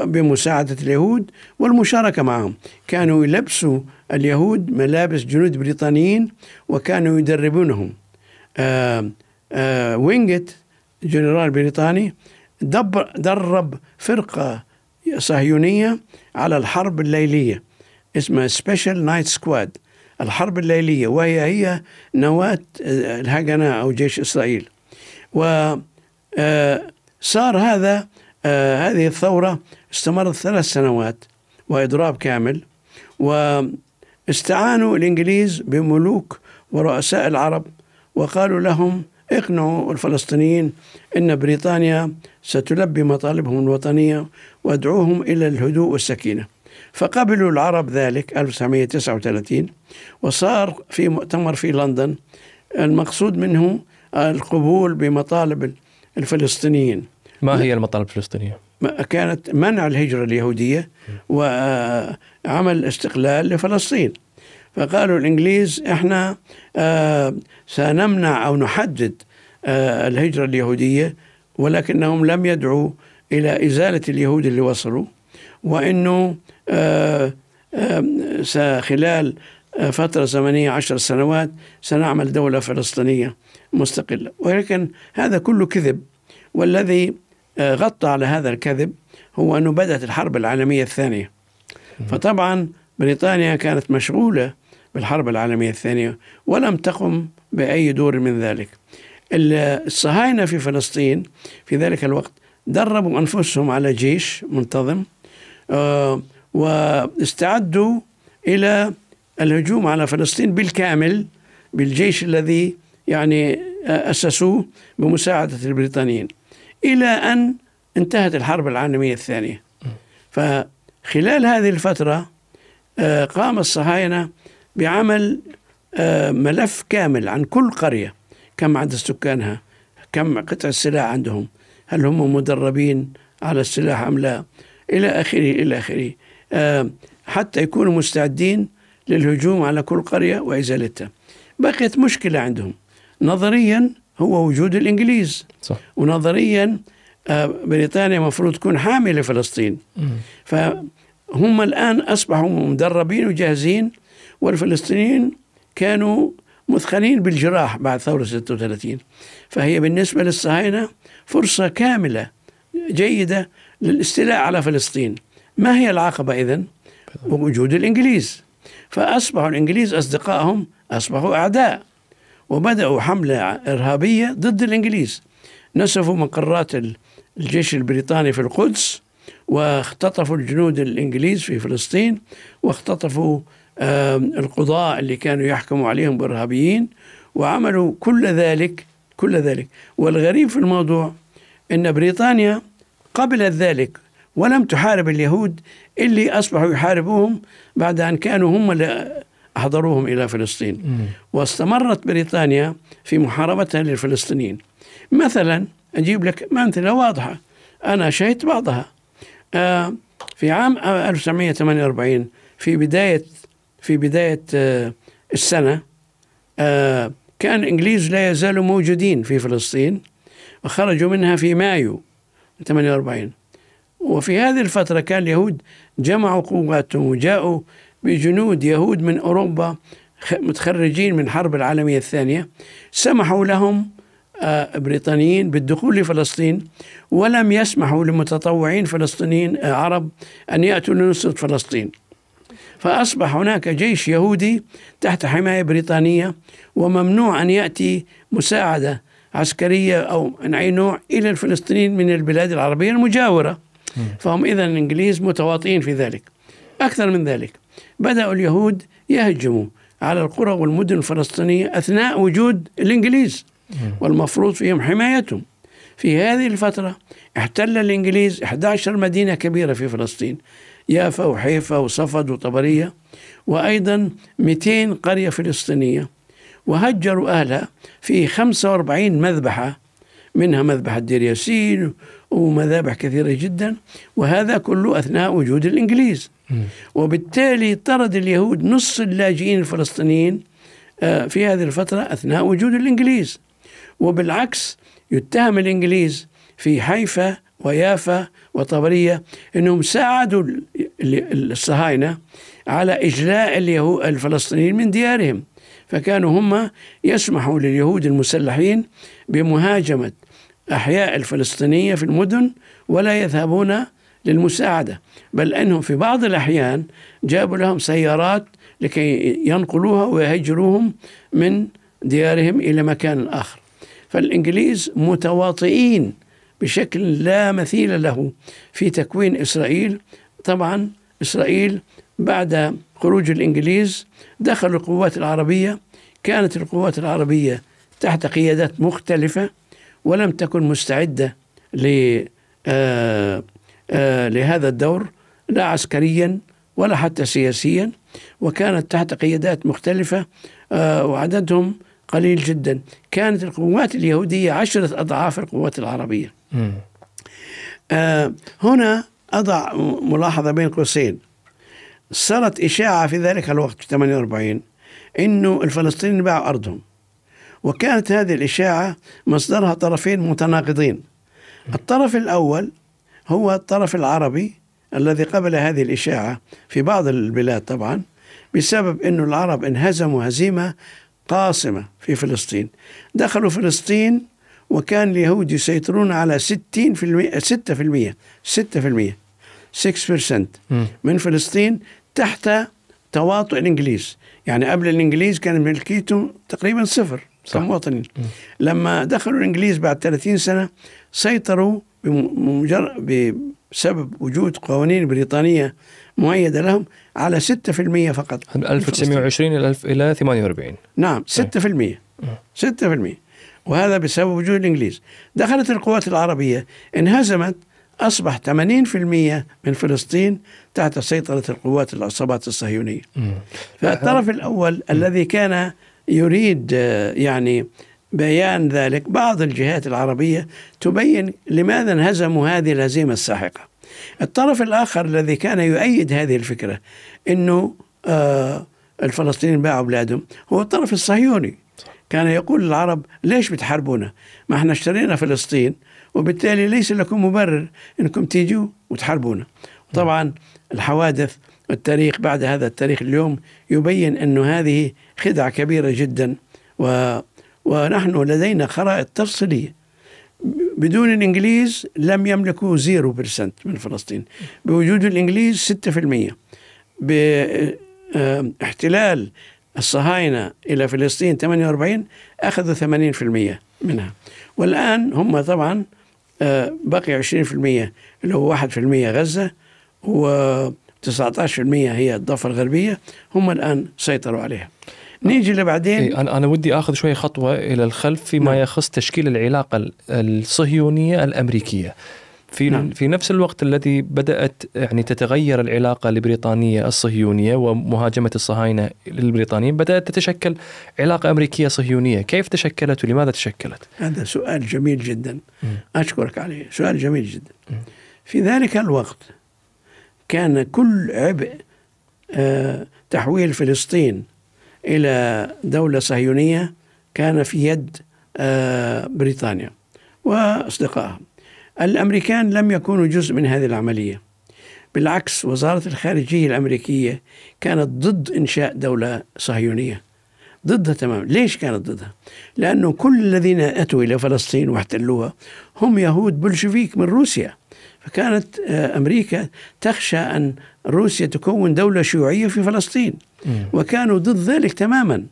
بمساعدة اليهود والمشاركة معهم كانوا يلبسوا اليهود ملابس جنود بريطانيين وكانوا يدربونهم آه، آه، وينجت جنرال بريطاني دبر درب فرقة صهيونية على الحرب الليلية اسمها سبيشال نايت سكواد الحرب الليلية وهي هي نواة آه، الهجنة أو جيش إسرائيل وصار آه، هذا آه، هذه الثورة استمرت ثلاث سنوات وإضراب كامل واستعانوا الإنجليز بملوك ورؤساء العرب وقالوا لهم اقنعوا الفلسطينيين أن بريطانيا ستلبي مطالبهم الوطنية وادعوهم إلى الهدوء والسكينة فقبلوا العرب ذلك 1939 وصار في مؤتمر في لندن المقصود منه القبول بمطالب الفلسطينيين ما هي المطالب الفلسطينية؟ كانت منع الهجرة اليهودية وعمل استقلال لفلسطين فقالوا الإنجليز إحنا آه، سنمنع أو نحدد آه، الهجرة اليهودية ولكنهم لم يدعوا إلى إزالة اليهود اللي وصلوا وأنه خلال فترة زمنية عشر سنوات سنعمل دولة فلسطينية مستقلة ولكن هذا كله كذب والذي غطى على هذا الكذب هو أنه بدأت الحرب العالمية الثانية فطبعا بريطانيا كانت مشغولة بالحرب العالمية الثانية ولم تقم بأي دور من ذلك الصهاينة في فلسطين في ذلك الوقت دربوا أنفسهم على جيش منتظم آه، واستعدوا إلى الهجوم على فلسطين بالكامل بالجيش الذي يعني آه، أسسوه بمساعدة البريطانيين إلى أن انتهت الحرب العالمية الثانية فخلال هذه الفترة آه، قام الصهاينة بعمل آه، ملف كامل عن كل قرية كم عدد سكانها كم قطع السلاح عندهم هل هم مدربين على السلاح أم لا إلى آخره إلى آخره آه، حتى يكونوا مستعدين للهجوم على كل قرية وإزالتها بقيت مشكلة عندهم نظريا هو وجود الإنجليز صح. ونظريا آه، بريطانيا المفروض تكون حاملة فلسطين فهم الآن أصبحوا مدربين وجاهزين والفلسطينيين كانوا مثخنين بالجراح بعد ثورة 36 فهي بالنسبة للصهاينة فرصة كاملة جيدة للاستيلاء على فلسطين ما هي العقبة إذن؟ وجود الإنجليز فأصبح الإنجليز أصدقائهم أصبحوا أعداء وبدأوا حملة إرهابية ضد الإنجليز نسفوا مقرات الجيش البريطاني في القدس واختطفوا الجنود الإنجليز في فلسطين واختطفوا القضاء اللي كانوا يحكموا عليهم بإرهابيين وعملوا كل ذلك كل ذلك والغريب في الموضوع أن بريطانيا قبلت ذلك ولم تحارب اليهود اللي أصبحوا يحاربوهم بعد أن كانوا هم اللي أحضروهم إلى فلسطين واستمرت بريطانيا في محاربتها للفلسطينيين مثلا أجيب لك أمثلة واضحة أنا شهدت بعضها آه، في عام 1948 في بداية في بداية آه، السنة آه، كان الإنجليز لا يزالوا موجودين في فلسطين وخرجوا منها في مايو 48 وفي هذه الفترة كان اليهود جمعوا قواتهم وجاءوا بجنود يهود من أوروبا متخرجين من حرب العالمية الثانية سمحوا لهم آه، بريطانيين بالدخول لفلسطين ولم يسمحوا لمتطوعين فلسطينيين آه، عرب أن يأتوا لنصرة فلسطين فأصبح هناك جيش يهودي تحت حماية بريطانية وممنوع أن يأتي مساعدة عسكرية أو من أي نوع إلى الفلسطينيين من البلاد العربية المجاورة فهم إذا الإنجليز متواطئين في ذلك أكثر من ذلك بدأوا اليهود يهجموا على القرى والمدن الفلسطينية أثناء وجود الإنجليز والمفروض فيهم حمايتهم في هذه الفترة احتل الإنجليز 11 مدينة كبيرة في فلسطين يافا وحيفا وصفد وطبرية وأيضا 200 قرية فلسطينية وهجروا أهلها في 45 مذبحة منها مذبحة دير ياسين ومذابح كثيرة جدا وهذا كله أثناء وجود الإنجليز وبالتالي طرد اليهود نص اللاجئين الفلسطينيين آه، في هذه الفترة أثناء وجود الإنجليز وبالعكس يتهم الإنجليز في حيفا ويافا وطبرية أنهم ساعدوا الصهاينة على إجلاء اليهود الفلسطينيين من ديارهم فكانوا هم يسمحوا لليهود المسلحين بمهاجمة أحياء الفلسطينية في المدن ولا يذهبون للمساعدة بل أنهم في بعض الأحيان جابوا لهم سيارات لكي ينقلوها ويهجروهم من ديارهم إلى مكان آخر فالإنجليز متواطئين بشكل لا مثيل له في تكوين إسرائيل طبعا إسرائيل بعد خروج الإنجليز دخلوا القوات العربية كانت القوات العربية تحت قيادات مختلفة ولم تكن مستعدة آه، آه، لهذا الدور لا عسكريا ولا حتى سياسيا وكانت تحت قيادات مختلفة آه، وعددهم قليل جدا كانت القوات اليهودية عشرة أضعاف القوات العربية هنا أضع ملاحظة بين قوسين صارت إشاعة في ذلك الوقت في 48 أنه الفلسطينيين باعوا أرضهم وكانت هذه الإشاعة مصدرها طرفين متناقضين الطرف الأول هو الطرف العربي الذي قبل هذه الإشاعة في بعض البلاد طبعا بسبب أن العرب انهزموا هزيمة قاصمة في فلسطين دخلوا فلسطين وكان اليهود يسيطرون على 60% 6% 6% 6% من فلسطين تحت تواطؤ الإنجليز يعني قبل الإنجليز كان ملكيتهم تقريبا صفر كمواطنين لما دخلوا الانجليز بعد 30 سنه سيطروا بسبب وجود قوانين بريطانيه مؤيده لهم على 6% فقط 1920 الى 48 نعم 6% 6% إيه. وهذا بسبب وجود الانجليز دخلت القوات العربيه انهزمت أصبح 80% من فلسطين تحت سيطرة القوات العصابات الصهيونية فالطرف الأول الذي كان يريد آه، يعني بيان ذلك بعض الجهات العربية تبين لماذا انهزموا هذه الهزيمة الساحقة الطرف الآخر الذي كان يؤيد هذه الفكرة أنه آه، الفلسطينيين باعوا بلادهم هو الطرف الصهيوني كان يقول العرب ليش بتحاربونا ما احنا اشترينا فلسطين وبالتالي ليس لكم مبرر انكم تيجوا وتحاربونا طبعا الحوادث والتاريخ بعد هذا التاريخ اليوم يبين أن هذه خدعة كبيرة جدا و ونحن لدينا خرائط تفصيلية بدون الإنجليز لم يملكوا 0% من فلسطين بوجود الإنجليز 6% باحتلال آه، الصهاينة إلى فلسطين 48 أخذوا 80% منها والآن هم طبعا آه، بقي 20% اللي هو 1% غزة و 19% هي الضفة الغربية هم الآن سيطروا عليها نيجي لبعدين إيه انا انا ودي اخذ شوي خطوه الى الخلف فيما نعم. يخص تشكيل العلاقه الصهيونيه الامريكيه في نعم. في نفس الوقت الذي بدات يعني تتغير العلاقه البريطانيه الصهيونيه ومهاجمه الصهاينه للبريطانيين بدات تتشكل علاقه امريكيه صهيونيه، كيف تشكلت ولماذا تشكلت؟ هذا سؤال جميل جدا م. اشكرك عليه، سؤال جميل جدا. م. في ذلك الوقت كان كل عبء آه، تحويل فلسطين إلى دولة صهيونية كان في يد آه، بريطانيا وأصدقائها الأمريكان لم يكونوا جزء من هذه العملية بالعكس وزارة الخارجية الأمريكية كانت ضد إنشاء دولة صهيونية ضدها تماما ليش كانت ضدها؟ لأنه كل الذين أتوا إلى فلسطين واحتلوها هم يهود بلشفيك من روسيا فكانت آه، أمريكا تخشى أن روسيا تكون دولة شيوعية في فلسطين وكانوا ضد ذلك تماما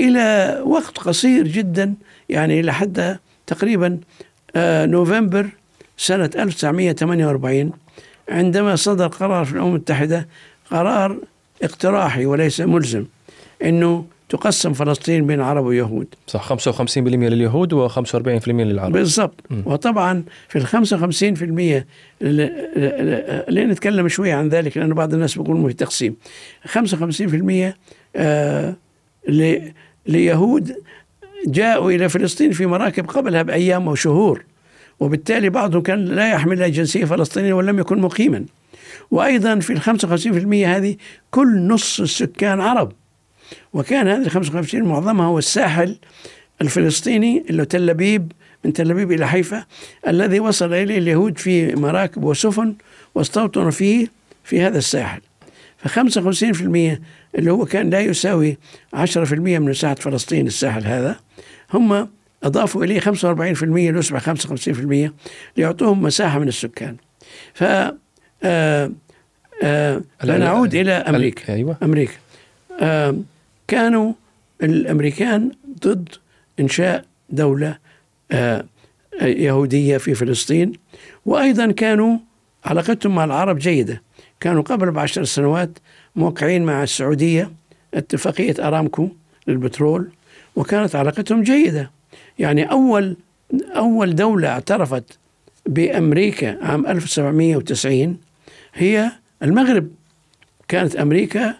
إلى وقت قصير جدا يعني إلى حد تقريبا آه، نوفمبر سنة 1948 عندما صدر قرار في الأمم المتحدة قرار اقتراحي وليس ملزم أنه تقسم فلسطين بين عرب ويهود صح 55% لليهود و45% للعرب بالضبط وطبعا في ال 55% لنتكلم شوية عن ذلك لانه بعض الناس بيقولوا في تقسيم 55% آه ليهود جاءوا إلى فلسطين في مراكب قبلها بأيام وشهور وبالتالي بعضهم كان لا يحمل جنسية فلسطينية ولم يكن مقيما وأيضا في ال 55% هذه كل نص السكان عرب وكان هذه ال 55 معظمها هو الساحل الفلسطيني اللي تل أبيب من تل أبيب إلى حيفا الذي وصل إليه اليهود في مراكب وسفن واستوطنوا فيه في هذا الساحل ف 55% اللي هو كان لا يساوي 10% من مساحة فلسطين الساحل هذا هم أضافوا إليه 45% ليصبح 55% ليعطوهم مساحة من السكان ف آه آه, آه، فنعود إلى أمريكا أيوة. أمريكا آه كانوا الامريكان ضد انشاء دوله آه، يهوديه في فلسطين وايضا كانوا علاقتهم مع العرب جيده كانوا قبل بعشر سنوات موقعين مع السعوديه اتفاقيه ارامكو للبترول وكانت علاقتهم جيده يعني اول اول دوله اعترفت بامريكا عام 1790 هي المغرب كانت امريكا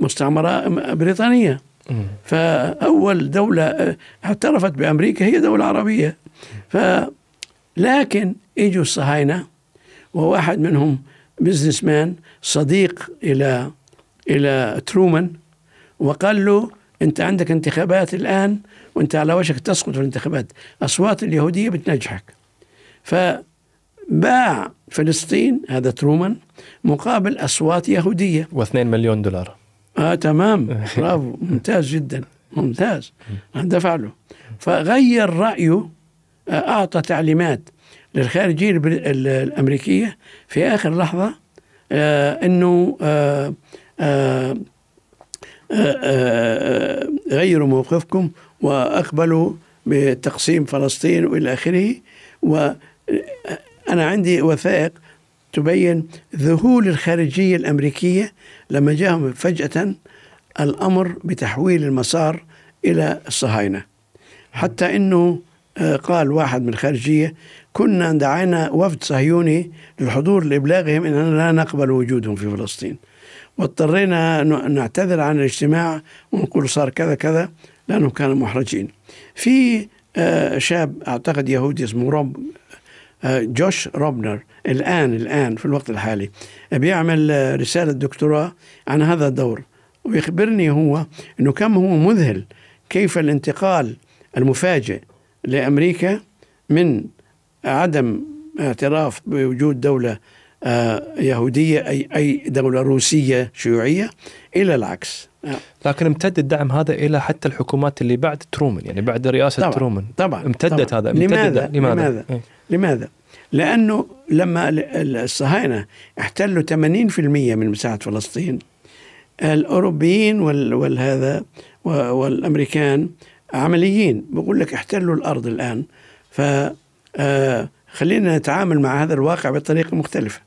مستعمرة بريطانية فأول دولة اعترفت بأمريكا هي دولة عربية ف لكن اجوا الصهاينة وواحد منهم بزنس مان صديق إلى إلى ترومان وقال له أنت عندك انتخابات الآن وأنت على وشك تسقط في الانتخابات أصوات اليهودية بتنجحك فباع فلسطين هذا ترومان مقابل أصوات يهودية و2 مليون دولار اه تمام [LAUGHS] برافو ممتاز جدا ممتاز هذا فعله فغير رأيه آه، أعطى تعليمات للخارجية الأمريكية في آخر لحظة آه، أنه آه، غيروا موقفكم وأقبلوا بتقسيم فلسطين وإلى آخره وأنا عندي وثائق تبين ذهول الخارجية الأمريكية لما جاءهم فجأة الأمر بتحويل المسار إلى الصهاينة حتى أنه آه، قال واحد من الخارجية كنا دعينا وفد صهيوني للحضور لإبلاغهم أننا لا نقبل وجودهم في فلسطين واضطرينا نعتذر عن الاجتماع ونقول صار كذا كذا لأنهم كانوا محرجين في آه، شاب أعتقد يهودي اسمه روب آه، جوش روبنر الآن الآن في الوقت الحالي آه، بيعمل آه، رسالة دكتوراه عن هذا الدور ويخبرني هو أنه كم هو مذهل كيف الانتقال المفاجئ لأمريكا من عدم اعتراف بوجود دولة يهودية أي أي دولة روسية شيوعية إلى العكس لكن امتد الدعم هذا إلى حتى الحكومات اللي بعد ترومن يعني بعد رئاسة طبعًا ترومن طبعا امتدت طبعًا هذا امتدت لماذا؟ لماذا؟ لماذا؟ إيه؟ لماذا؟ لأنه لما الصهاينة احتلوا 80% من مساحة فلسطين الأوروبيين والهذا والأمريكان عمليين بقول لك احتلوا الأرض الآن ف آه، خلينا نتعامل مع هذا الواقع بطريقة مختلفة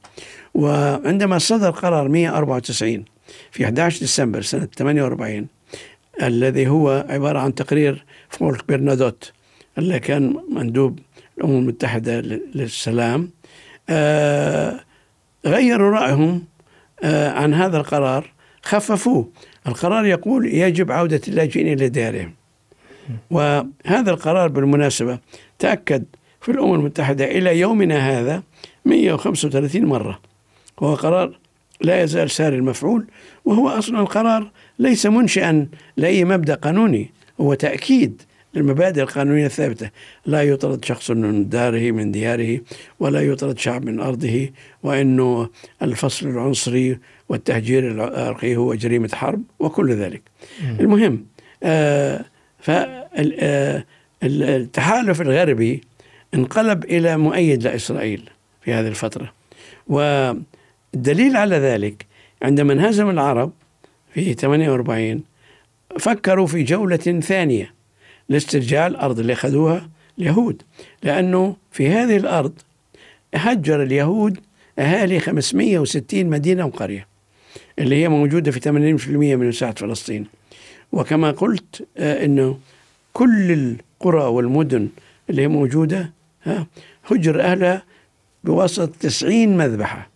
وعندما صدر قرار 194 في 11 ديسمبر سنة 48 الذي هو عبارة عن تقرير فولك برنادوت اللي كان مندوب الأمم المتحدة للسلام آه، غيروا رأيهم آه، عن هذا القرار خففوه القرار يقول يجب عودة اللاجئين إلى ديارهم وهذا القرار بالمناسبة تأكد في الأمم المتحدة إلى يومنا هذا 135 مرة هو قرار لا يزال ساري المفعول وهو أصلا القرار ليس منشئا لأي مبدأ قانوني هو تأكيد للمبادئ القانونية الثابتة لا يطرد شخص من داره من دياره ولا يطرد شعب من أرضه وأنه الفصل العنصري والتهجير العرقي هو جريمة حرب وكل ذلك م. المهم آه فالتحالف آه، الغربي انقلب إلى مؤيد لإسرائيل في هذه الفترة والدليل على ذلك عندما انهزم العرب في 48 فكروا في جولة ثانية لاسترجاع الأرض اللي أخذوها اليهود لأنه في هذه الأرض هجر اليهود أهالي 560 مدينة وقرية اللي هي موجودة في 80% من مساحة فلسطين وكما قلت آه، أنه كل القرى والمدن اللي هي موجودة ها هجر أهلها بواسطة 90 مذبحة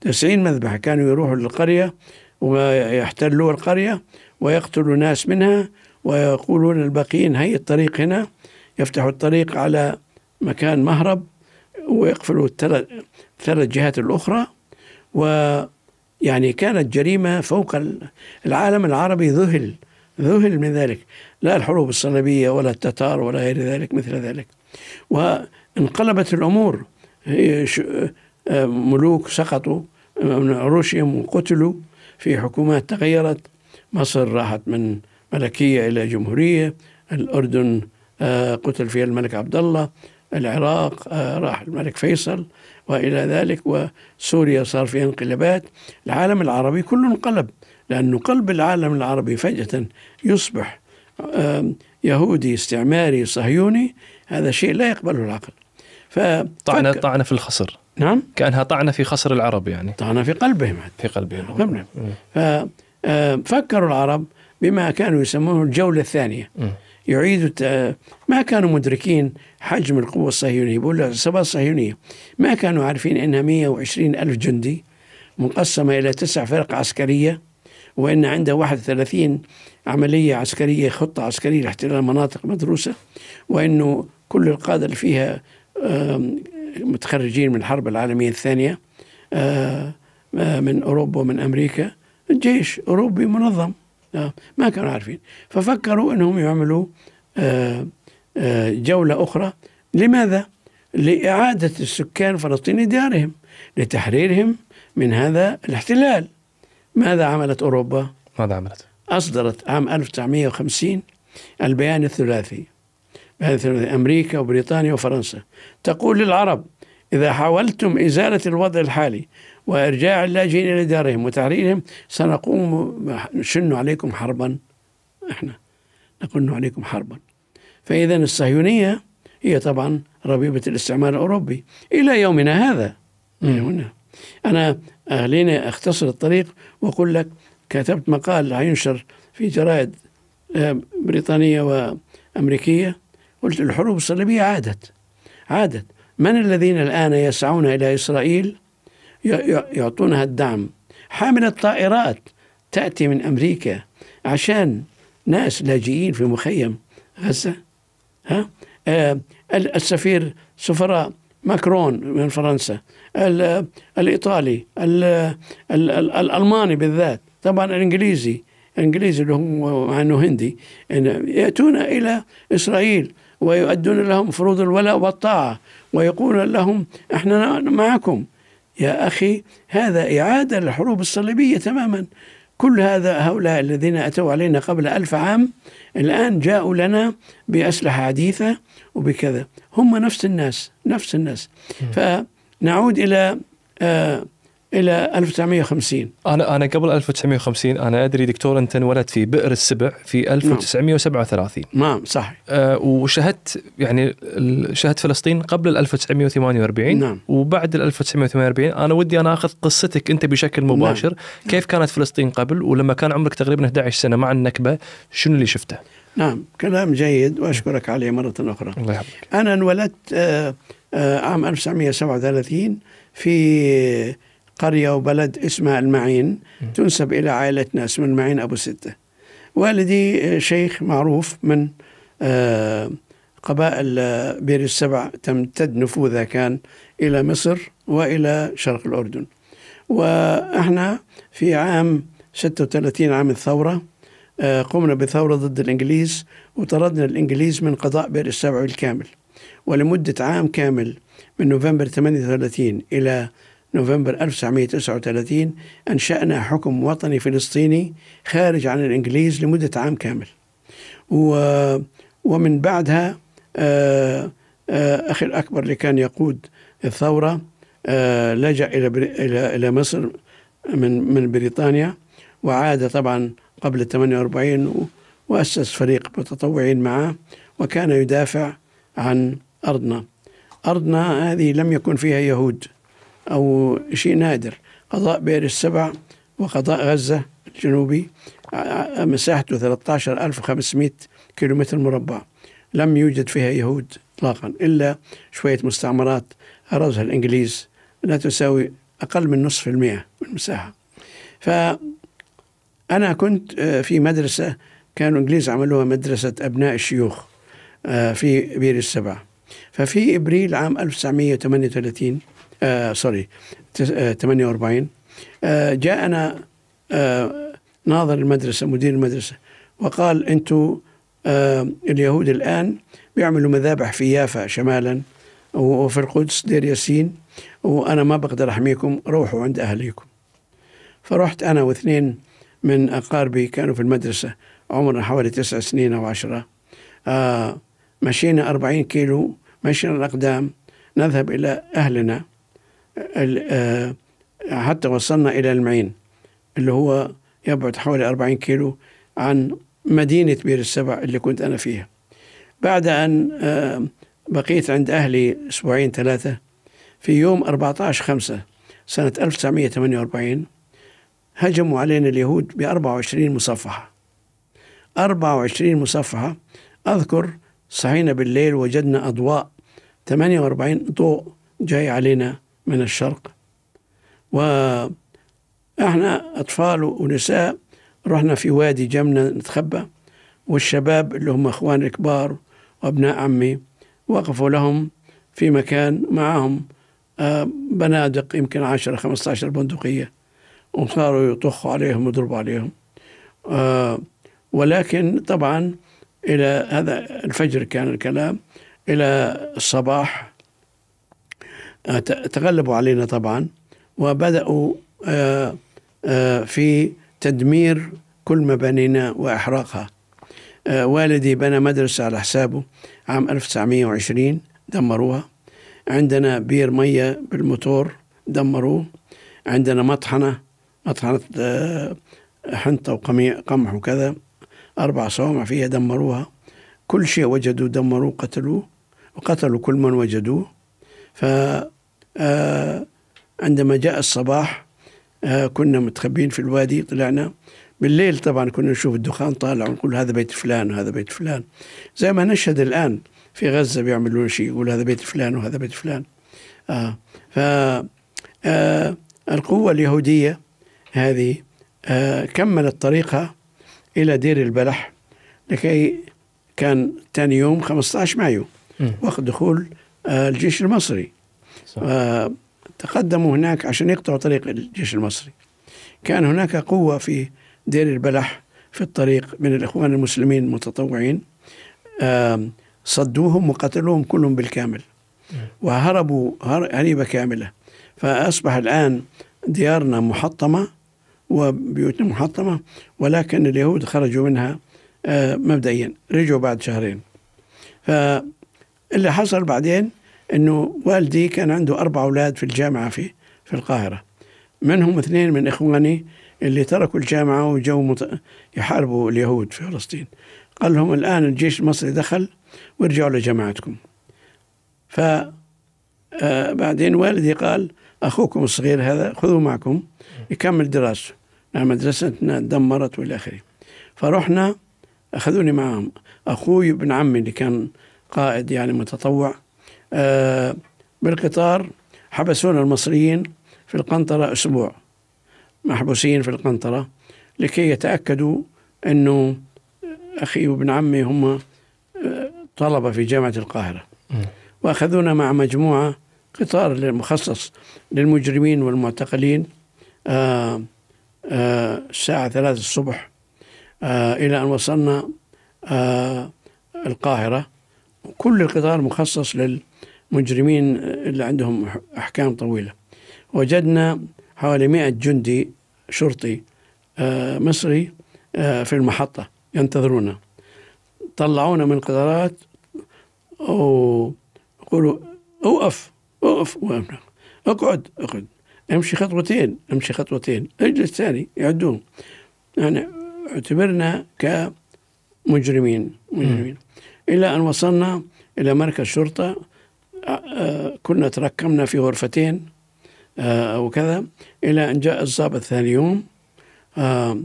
90 مذبحة كانوا يروحوا للقرية ويحتلوا القرية ويقتلوا ناس منها ويقولون الباقيين هي الطريق هنا يفتحوا الطريق على مكان مهرب ويقفلوا الثلاث ثلاث جهات الأخرى ويعني كانت جريمة فوق العالم العربي ذهل ذهل من ذلك لا الحروب الصليبية ولا التتار ولا غير ذلك مثل ذلك وانقلبت الأمور ملوك سقطوا من عروشهم وقتلوا في حكومات تغيرت مصر راحت من ملكية إلى جمهورية الأردن آه، قتل فيها الملك عبد الله العراق آه، راح الملك فيصل وإلى ذلك وسوريا صار فيها انقلابات العالم العربي كله انقلب لأنه قلب العالم العربي فجأة يصبح آه، يهودي استعماري صهيوني هذا شيء لا يقبله العقل طعنة طعنة في الخصر نعم كأنها طعنة في خصر العرب يعني طعنة في قلبهم في قلبهم فكروا العرب بما كانوا يسمونه الجولة الثانية يعيد ما كانوا مدركين حجم القوة الصهيونية بقول العصابات الصهيونية ما كانوا عارفين إنها 120 ألف جندي مقسمة إلى تسع فرق عسكرية وإن عندها 31 عملية عسكرية خطة عسكرية لاحتلال مناطق مدروسة وإنه كل القادة اللي فيها متخرجين من الحرب العالمية الثانية آه، آه، من أوروبا ومن أمريكا الجيش أوروبي منظم نعم، ما كانوا عارفين ففكروا أنهم يعملوا آه، آه، جولة أخرى لماذا؟ لإعادة السكان فلسطين لديارهم لتحريرهم من هذا الاحتلال ماذا عملت أوروبا؟ ماذا عملت؟ أصدرت عام 1950 البيان الثلاثي بيان الثلاثي أمريكا وبريطانيا وفرنسا تقول للعرب إذا حاولتم إزالة الوضع الحالي وإرجاع اللاجئين إلى دارهم وتحريرهم سنقوم نشن عليكم حربا إحنا نقن عليكم حربا فإذا الصهيونية هي طبعا ربيبة الاستعمار الأوروبي إلى يومنا هذا هنا. أنا خليني أختصر الطريق وأقول لك كتبت مقال هينشر في جرائد آه، بريطانية وأمريكية قلت الحروب الصليبية عادت عادت من الذين الآن يسعون إلى إسرائيل يعطونها الدعم حامل الطائرات تأتي من أمريكا عشان ناس لاجئين في مخيم غزة ها آه السفير سفراء ماكرون من فرنسا الإيطالي الـ الـ الـ الألماني بالذات طبعا الإنجليزي الإنجليزي اللي هم مع أنه هندي يأتون إلى إسرائيل ويؤدون لهم فروض الولاء والطاعة ويقول لهم احنا معكم يا أخي هذا إعادة للحروب الصليبية تماما كل هذا هؤلاء الذين أتوا علينا قبل ألف عام الآن جاءوا لنا بأسلحة حديثة وبكذا هم نفس الناس نفس الناس فنعود إلى آه الى 1950 انا انا قبل 1950 انا ادري دكتور انت انولدت في بئر السبع في 1937 نعم. نعم صحيح آه وشهدت يعني شهدت فلسطين قبل 1948 نعم وبعد 1948 انا ودي انا اخذ قصتك انت بشكل نعم. مباشر نعم. كيف كانت فلسطين قبل ولما كان عمرك تقريبا 11 سنه مع النكبه شنو اللي شفته؟ نعم كلام جيد واشكرك عليه مره اخرى الله يحبك. انا انولدت آه آه عام 1937 في قرية وبلد اسمها المعين تنسب إلى عائلة ناس من أبو ستة والدي آه، شيخ معروف من آه، قبائل آه، بير السبع تمتد نفوذها كان إلى مصر وإلى شرق الأردن وإحنا في عام 36 عام الثورة قمنا بثورة ضد الإنجليز وطردنا الإنجليز من قضاء بئر السبع بالكامل ولمدة عام كامل من نوفمبر 38 إلى نوفمبر 1939 أنشأنا حكم وطني فلسطيني خارج عن الإنجليز لمدة عام كامل و ومن بعدها آه، آه، أخي الأكبر اللي كان يقود الثورة آه، لجأ إلى إلى إلى مصر من من بريطانيا وعاد طبعا قبل 48 وأسس فريق متطوعين معه وكان يدافع عن أرضنا أرضنا هذه لم يكن فيها يهود أو شيء نادر قضاء بئر السبع وقضاء غزة الجنوبي آه، آه، مساحته 13500 كيلومتر مربع لم يوجد فيها يهود اطلاقا الا شويه مستعمرات أرزها الانجليز لا تساوي اقل من نصف المئه من المساحه فانا كنت آه، في مدرسه كانوا الانجليز عملوها مدرسه ابناء الشيوخ في بير السبع ففي ابريل عام 1938 آه سوري 48 آه،, آه جاءنا آه ناظر المدرسة مدير المدرسة وقال أنتم آه اليهود الآن بيعملوا مذابح في يافا شمالا وفي القدس دير ياسين وأنا ما بقدر أحميكم روحوا عند أهليكم فرحت أنا واثنين من أقاربي كانوا في المدرسة عمرنا حوالي تسع سنين أو عشرة آه مشينا أربعين كيلو مشينا الأقدام نذهب إلى أهلنا آه، حتى وصلنا إلى المعين اللي هو يبعد حوالي 40 كيلو عن مدينة بير السبع اللي كنت أنا فيها بعد أن آه، بقيت عند أهلي أسبوعين ثلاثة في يوم 14 خمسة سنة 1948 هجموا علينا اليهود ب 24 مصفحة 24 مصفحة أذكر صحينا بالليل وجدنا أضواء 48 ضوء جاي علينا من الشرق وإحنا أطفال ونساء رحنا في وادي جمنة نتخبى والشباب اللي هم أخواني الكبار وأبناء عمي وقفوا لهم في مكان معهم آه، بنادق يمكن 10 15 بندقية وصاروا يطخوا عليهم ويضربوا عليهم آه، ولكن طبعا إلى هذا الفجر كان الكلام إلى الصباح آه، تغلبوا علينا طبعا وبدأوا آه، آه، في تدمير كل مبانينا وإحراقها والدي بنى مدرسة على حسابه عام 1920 دمروها عندنا بير مية بالموتور دمروه عندنا مطحنة مطحنة حنطة وقمح وكذا أربع صوامع فيها دمروها كل شيء وجدوا دمروه قتلوه وقتلوا كل من وجدوه ف آه، عندما جاء الصباح آه، كنا متخبين في الوادي طلعنا بالليل طبعا كنا نشوف الدخان طالع ونقول هذا بيت فلان وهذا بيت فلان زي ما نشهد الآن في غزة بيعملون شيء يقول هذا بيت فلان وهذا بيت فلان آه ف آه القوة اليهودية هذه آه كملت طريقها إلى دير البلح لكي كان ثاني يوم 15 مايو وقت دخول آه الجيش المصري تقدموا هناك عشان يقطعوا طريق الجيش المصري كان هناك قوة في دير البلح في الطريق من الإخوان المسلمين المتطوعين صدوهم وقتلوهم كلهم بالكامل وهربوا هريبة كاملة فأصبح الآن ديارنا محطمة وبيوتنا محطمة ولكن اليهود خرجوا منها آه، مبدئيا رجعوا بعد شهرين فاللي حصل بعدين انه والدي كان عنده اربع اولاد في الجامعه في في القاهره منهم اثنين من اخواني اللي تركوا الجامعه وجو يحاربوا اليهود في فلسطين قال لهم الان الجيش المصري دخل وارجعوا لجماعتكم ف آه، بعدين والدي قال اخوكم الصغير هذا خذوه معكم يكمل دراسته مدرستنا تدمرت والى اخره فرحنا اخذوني معهم اخوي ابن عمي اللي كان قائد يعني متطوع آه، بالقطار حبسونا المصريين في القنطرة أسبوع محبوسين في القنطرة لكي يتأكدوا أنه أخي وابن عمي هم آه، طلبة في جامعة القاهرة وأخذونا مع مجموعة قطار مخصص للمجرمين والمعتقلين آه، الساعة ثلاثة الصبح إلى أن وصلنا القاهرة كل القطار مخصص لل مجرمين اللي عندهم أحكام طويلة وجدنا حوالي 100 جندي شرطي آه، مصري آه، في المحطة ينتظرونا طلعونا من القطارات وقولوا اوقف اوقف وقفنا اقعد اقعد امشي خطوتين امشي خطوتين اجلس ثاني يعدون يعني اعتبرنا كمجرمين مجرمين الى ان وصلنا الى مركز شرطه كنا تركمنا في غرفتين آه، وكذا إلى أن جاء الضابط ثاني يوم آه،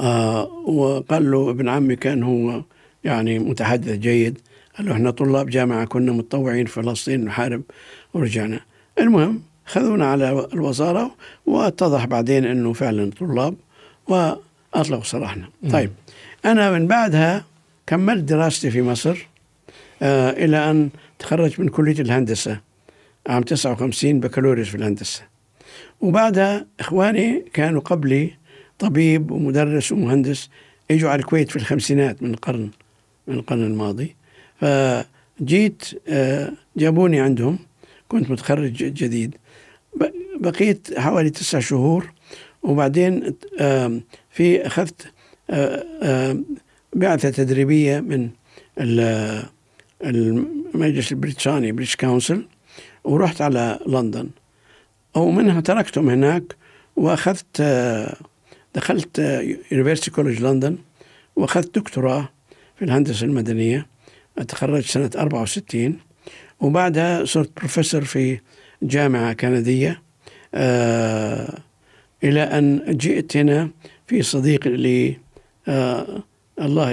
آه، وقال له ابن عمي كان هو يعني متحدث جيد قال له احنا طلاب جامعة كنا متطوعين في فلسطين نحارب ورجعنا المهم خذونا على الوزارة واتضح بعدين انه فعلا طلاب واطلقوا سراحنا طيب انا من بعدها كملت دراستي في مصر الى ان تخرج من كلية الهندسة عام 59 بكالوريوس في الهندسة وبعدها إخواني كانوا قبلي طبيب ومدرس ومهندس اجوا على الكويت في الخمسينات من القرن من القرن الماضي فجيت آه، جابوني عندهم كنت متخرج جديد بقيت حوالي تسع شهور وبعدين آه، في أخذت آه، بعثة تدريبية من المجلس البريطاني بريتش كونسل ورحت على لندن ومنها تركتهم هناك واخذت دخلت يونيفرستي كولج لندن واخذت دكتوراه في الهندسه المدنيه تخرجت سنه 64 وبعدها صرت بروفيسور في جامعه كنديه آه، الى ان جئت هنا في صديق لي آه، الله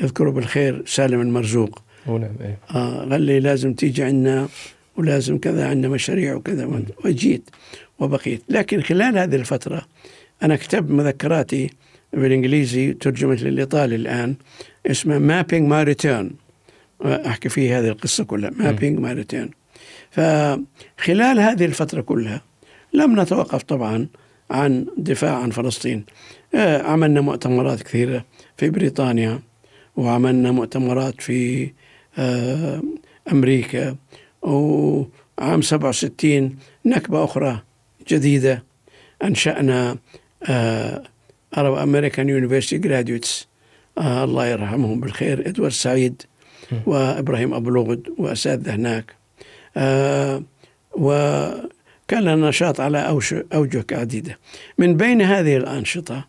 يذكره بالخير سالم المرزوق ونعم ايه آه قال لي لازم تيجي عندنا ولازم كذا عندنا مشاريع وكذا وجيت وبقيت لكن خلال هذه الفترة أنا كتبت مذكراتي بالإنجليزي ترجمت للإيطالي الآن اسمه مابينج ماي ريتيرن أحكي فيه هذه القصة كلها مابينج ماي ريتيرن فخلال هذه الفترة كلها لم نتوقف طبعا عن دفاع عن فلسطين آه، عملنا مؤتمرات كثيرة في بريطانيا وعملنا مؤتمرات في آه، أمريكا وعام 67 نكبة أخرى جديدة أنشأنا أرب أمريكان يونيفرسيتي جراديوتس الله يرحمهم بالخير إدوارد سعيد وإبراهيم أبو لغد وأساتذة هناك آه، وكان لنا نشاط على أوجه عديدة من بين هذه الأنشطة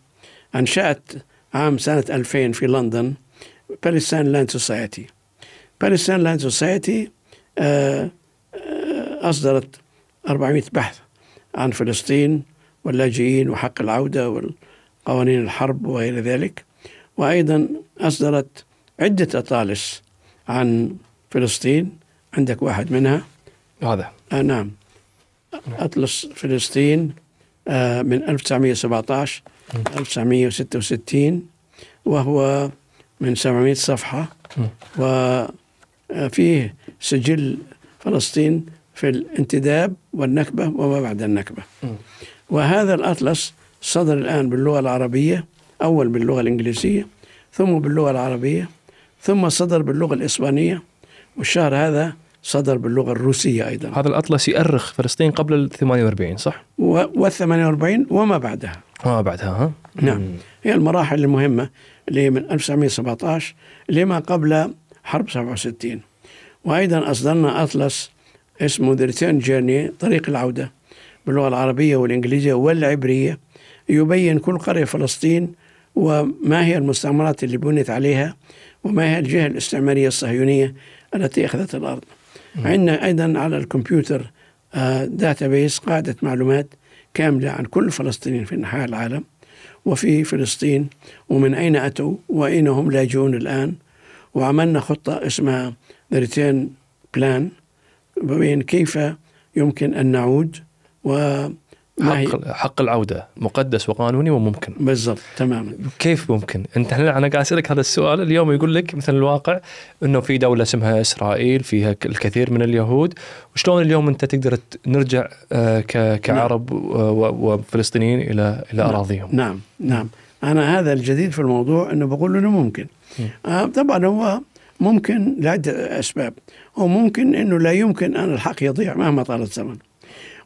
أنشأت عام سنة 2000 في لندن بالستان لاند سوسايتي بالستان لاند سوسايتي أصدرت 400 بحث عن فلسطين واللاجئين وحق العودة وقوانين الحرب وغير ذلك وأيضا أصدرت عدة أطالس عن فلسطين عندك واحد منها هذا آه نعم أطلس فلسطين آه من 1917 1966 وهو من 700 صفحة م. و آه، فيه سجل فلسطين في الانتداب والنكبة وما بعد النكبة وهذا الأطلس صدر الآن باللغة العربية أول باللغة الإنجليزية ثم باللغة العربية ثم صدر باللغة الإسبانية والشهر هذا صدر باللغة الروسية أيضا هذا الأطلس يأرخ فلسطين قبل ال 48 صح؟ و... وال 48 وما بعدها وما بعدها ها؟ نعم هي المراحل المهمة اللي من 1917 لما قبل حرب 67 وأيضا أصدرنا أطلس اسمه The جاني طريق العودة باللغة العربية والإنجليزية والعبرية يبين كل قرية فلسطين وما هي المستعمرات اللي بنيت عليها وما هي الجهة الاستعمارية الصهيونية التي أخذت الأرض عندنا أيضا على الكمبيوتر داتا آه، بيس قاعدة معلومات كاملة عن كل الفلسطينيين في أنحاء العالم وفي فلسطين ومن أين أتوا وأين هم لاجئون الآن وعملنا خطة اسمها The Return Plan بين كيف يمكن أن نعود و حق حق العوده مقدس وقانوني وممكن بالضبط تماما كيف ممكن؟ انت انا قاعد اسالك هذا السؤال اليوم يقول لك مثلا الواقع انه في دوله اسمها اسرائيل فيها الكثير من اليهود وشلون اليوم انت تقدر نرجع آه، كعرب نعم. وفلسطينيين الى الى نعم. اراضيهم؟ نعم نعم انا هذا الجديد في الموضوع انه بقول انه ممكن آه، طبعا هو ممكن لعده اسباب هو ممكن انه لا يمكن ان الحق يضيع مهما طال الزمن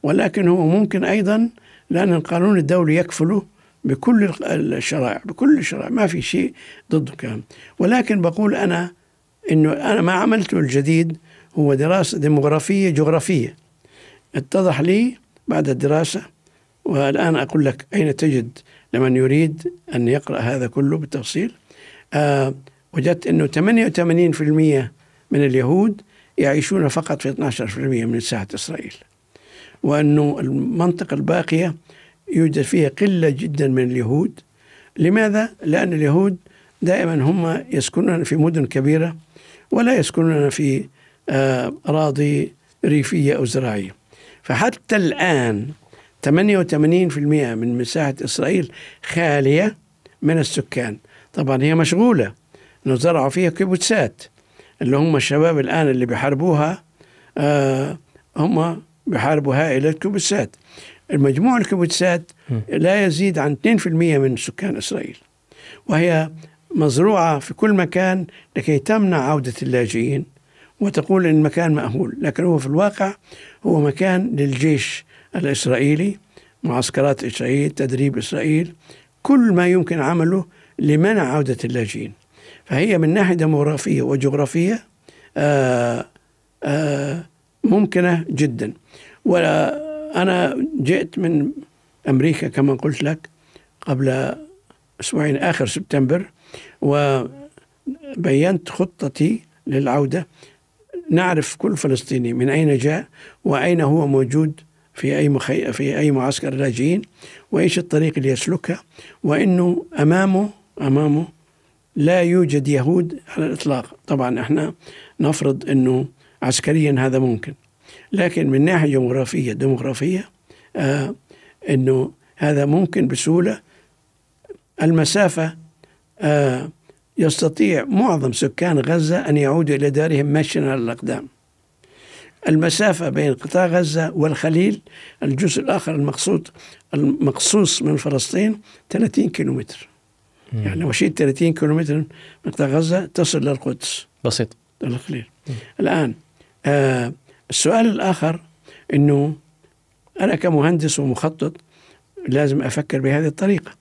ولكن هو ممكن أيضا لأن القانون الدولي يكفله بكل الشرائع بكل الشرائع ما في شيء ضده كان ولكن بقول أنا أنه أنا ما عملته الجديد هو دراسة ديموغرافية جغرافية اتضح لي بعد الدراسة والآن أقول لك أين تجد لمن يريد أن يقرأ هذا كله بالتفصيل آه وجدت أنه 88% من اليهود يعيشون فقط في 12% من ساحة إسرائيل وأنه المنطقة الباقية يوجد فيها قلة جدا من اليهود لماذا؟ لأن اليهود دائما هم يسكنون في مدن كبيرة ولا يسكنون في آه، أراضي ريفية أو زراعية فحتى الآن 88% من مساحة إسرائيل خالية من السكان طبعا هي مشغولة انه زرعوا فيها كيبوتسات اللي هم الشباب الآن اللي بيحاربوها آه، هم بحاربوا عائلة الكبسات المجموع الكبسات لا يزيد عن 2% من سكان إسرائيل وهي مزروعة في كل مكان لكي تمنع عودة اللاجئين وتقول إن المكان مأهول لكن هو في الواقع هو مكان للجيش الإسرائيلي معسكرات إسرائيل تدريب إسرائيل كل ما يمكن عمله لمنع عودة اللاجئين فهي من ناحية ديموغرافية وجغرافية آآ آه، آآ آه، ممكنة جدا وأنا جئت من أمريكا كما قلت لك قبل أسبوعين آخر سبتمبر وبينت خطتي للعودة نعرف كل فلسطيني من أين جاء وأين هو موجود في أي مخي... في أي معسكر لاجئين وإيش الطريق اللي يسلكها وإنه أمامه أمامه لا يوجد يهود على الإطلاق طبعا إحنا نفرض أنه عسكريا هذا ممكن لكن من ناحية جغرافية ديموغرافية آه أنه هذا ممكن بسهولة المسافة آه يستطيع معظم سكان غزة أن يعودوا إلى دارهم مشيا على الأقدام المسافة بين قطاع غزة والخليل الجزء الآخر المقصود المقصوص من فلسطين 30 كيلومتر مم. يعني مشيت 30 كيلومتر من قطاع غزة تصل للقدس بسيط للخليل الآن آه السؤال الآخر أنه أنا كمهندس ومخطط لازم أفكر بهذه الطريقة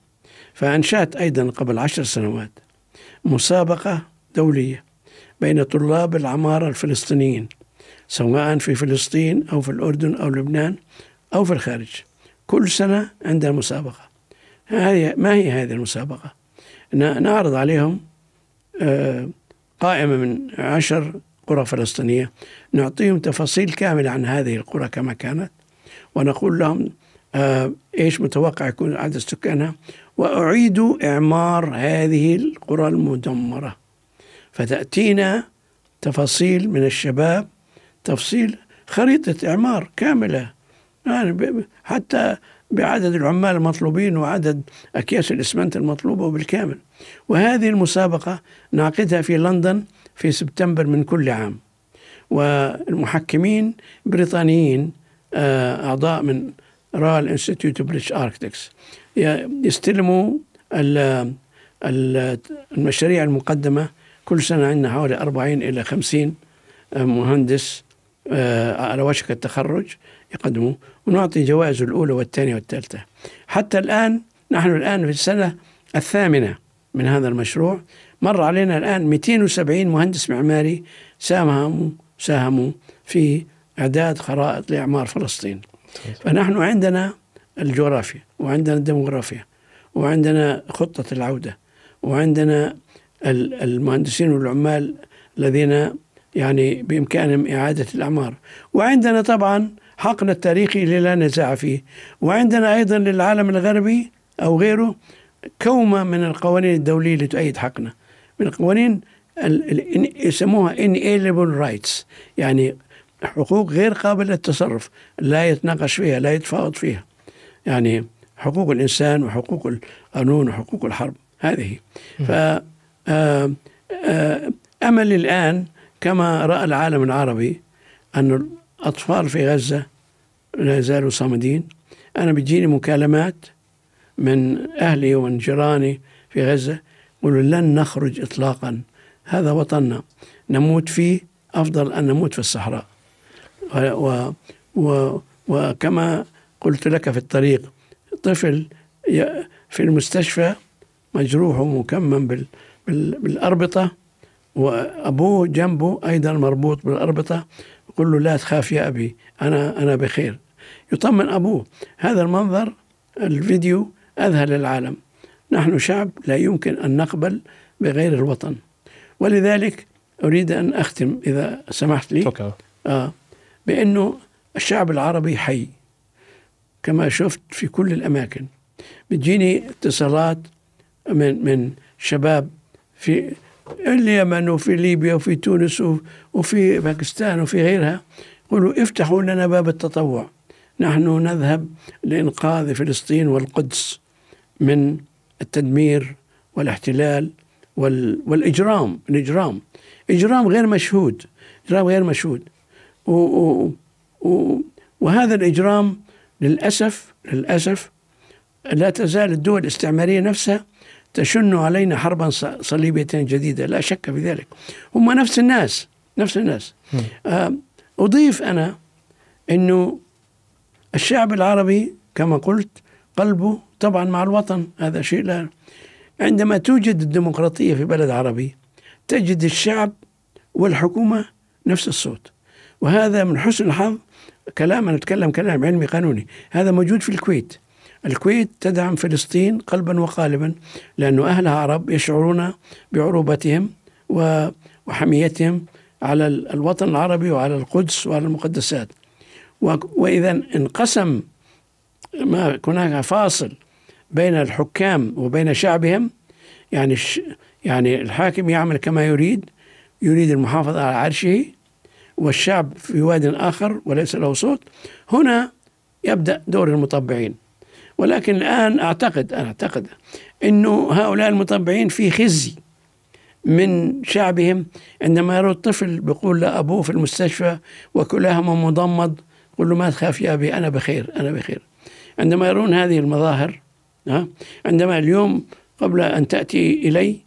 فأنشأت أيضا قبل عشر سنوات مسابقة دولية بين طلاب العمارة الفلسطينيين سواء في فلسطين أو في الأردن أو لبنان أو في الخارج كل سنة عندنا مسابقة ما هي هذه المسابقة نعرض عليهم آه، قائمة من عشر قرى فلسطينية نعطيهم تفاصيل كاملة عن هذه القرى كما كانت ونقول لهم آه ايش متوقع يكون عدد سكانها واعيدوا اعمار هذه القرى المدمره فتاتينا تفاصيل من الشباب تفصيل خريطه اعمار كامله يعني حتى بعدد العمال المطلوبين وعدد اكياس الاسمنت المطلوبه بالكامل وهذه المسابقه نعقدها في لندن في سبتمبر من كل عام والمحكمين بريطانيين آه، أعضاء من رال انستيتيوت بريتش اركتكس يستلموا المشاريع المقدمة كل سنة عندنا حوالي 40 إلى 50 آه، مهندس آه، على وشك التخرج يقدموا ونعطي جوائز الأولى والثانية والثالثة حتى الآن نحن الآن في السنة الثامنة من هذا المشروع مر علينا الآن 270 مهندس معماري ساهموا ساهموا في إعداد خرائط لإعمار فلسطين فنحن عندنا الجغرافيا وعندنا الديموغرافيا وعندنا خطة العودة وعندنا المهندسين والعمال الذين يعني بإمكانهم إعادة الأعمار وعندنا طبعا حقنا التاريخي اللي لا نزاع فيه وعندنا أيضا للعالم الغربي أو غيره كومة من القوانين الدولية اللي تؤيد حقنا من قوانين يسموها inalienable rights يعني حقوق غير قابلة للتصرف لا يتناقش فيها لا يتفاوض فيها يعني حقوق الإنسان وحقوق القانون وحقوق الحرب هذه ف آه، آه، أمل الآن كما رأى العالم العربي أن الأطفال في غزة لا يزالوا صامدين أنا بتجيني مكالمات من أهلي ومن جيراني في غزة يقولوا لن نخرج إطلاقا هذا وطننا نموت فيه أفضل أن نموت في الصحراء و و وكما قلت لك في الطريق طفل في المستشفى مجروح ومكمم بال بالأربطة وأبوه جنبه أيضا مربوط بالأربطة يقول له لا تخاف يا أبي أنا أنا بخير يطمن أبوه هذا المنظر الفيديو أذهل العالم نحن شعب لا يمكن أن نقبل بغير الوطن ولذلك أريد أن أختم إذا سمحت لي آه بأنه الشعب العربي حي كما شفت في كل الأماكن بتجيني اتصالات من من شباب في اليمن وفي ليبيا وفي تونس وفي باكستان وفي غيرها يقولوا افتحوا لنا باب التطوع نحن نذهب لإنقاذ فلسطين والقدس من التدمير والاحتلال والإجرام الإجرام إجرام غير مشهود إجرام غير مشهود و و و وهذا الإجرام للأسف للأسف لا تزال الدول الاستعمارية نفسها تشن علينا حربا صليبية جديدة لا شك في ذلك هم نفس الناس نفس الناس آه، أضيف أنا أنه الشعب العربي كما قلت قلبه طبعا مع الوطن هذا شيء لا عندما توجد الديمقراطية في بلد عربي تجد الشعب والحكومة نفس الصوت وهذا من حسن الحظ كلام أنا أتكلم كلام علمي قانوني هذا موجود في الكويت الكويت تدعم فلسطين قلبا وقالبا لأن أهلها عرب يشعرون بعروبتهم وحميتهم على الوطن العربي وعلى القدس وعلى المقدسات وإذا انقسم ما هناك فاصل بين الحكام وبين شعبهم يعني يعني الحاكم يعمل كما يريد يريد المحافظة على عرشه والشعب في واد آخر وليس له صوت هنا يبدأ دور المطبعين ولكن الآن أعتقد أنا أعتقد أنه هؤلاء المطبعين في خزي من شعبهم عندما يرى الطفل بيقول لأبوه في المستشفى وكلاهما مضمض يقول له ما تخاف يا أبي أنا بخير أنا بخير عندما يرون هذه المظاهر عندما اليوم قبل أن تأتي إلي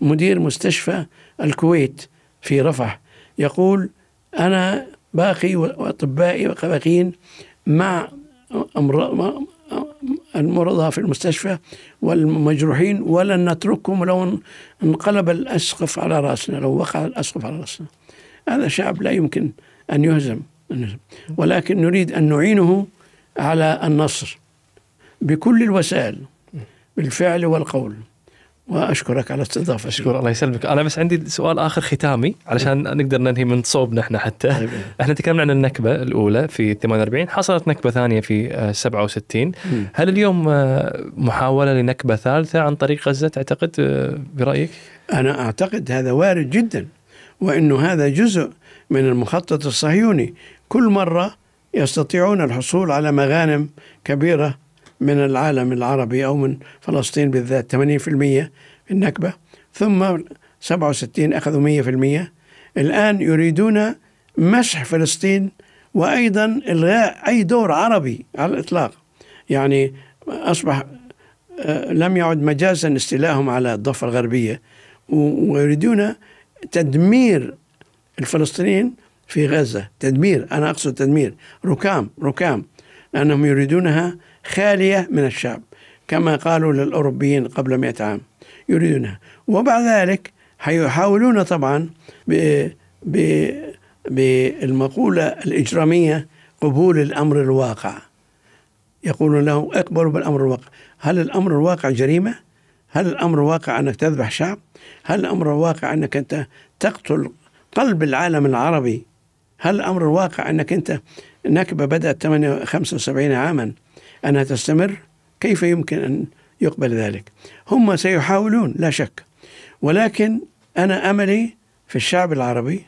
مدير مستشفى الكويت في رفح يقول أنا باقي وأطبائي وباقيين مع المرضى في المستشفى والمجروحين ولن نتركهم لو انقلب الأسقف على رأسنا لو وقع الأسقف على رأسنا هذا شعب لا يمكن أن يهزم ولكن نريد أن نعينه على النصر بكل الوسائل بالفعل والقول واشكرك على الاستضافه اشكر الله يسلمك انا بس عندي سؤال اخر ختامي علشان نقدر ننهي من صوبنا احنا حتى طيب. [LAUGHS] احنا تكلمنا عن النكبه الاولى في 48 حصلت نكبه ثانيه في 67 آه، هل اليوم آه، محاوله لنكبه ثالثه عن طريق غزه تعتقد آه، برايك انا اعتقد هذا وارد جدا وانه هذا جزء من المخطط الصهيوني كل مره يستطيعون الحصول على مغانم كبيره من العالم العربي أو من فلسطين بالذات 80% في النكبة ثم 67 أخذوا 100% الآن يريدون مسح فلسطين وأيضا إلغاء أي دور عربي على الإطلاق يعني أصبح آه، لم يعد مجازا استيلائهم على الضفة الغربية ويريدون تدمير الفلسطينيين في غزة تدمير أنا أقصد تدمير ركام ركام لأنهم يريدونها خالية من الشعب كما قالوا للأوروبيين قبل مئة عام يريدونها وبعد ذلك هيحاولون طبعا بالمقولة الإجرامية قبول الأمر الواقع يقولون له اقبلوا بالأمر الواقع هل الأمر الواقع جريمة؟ هل الأمر الواقع أنك تذبح شعب؟ هل الأمر الواقع أنك أنت تقتل قلب العالم العربي؟ هل الأمر الواقع أنك أنت نكبة بدأت 75 عاما أنها تستمر كيف يمكن أن يقبل ذلك هم سيحاولون لا شك ولكن أنا أملي في الشعب العربي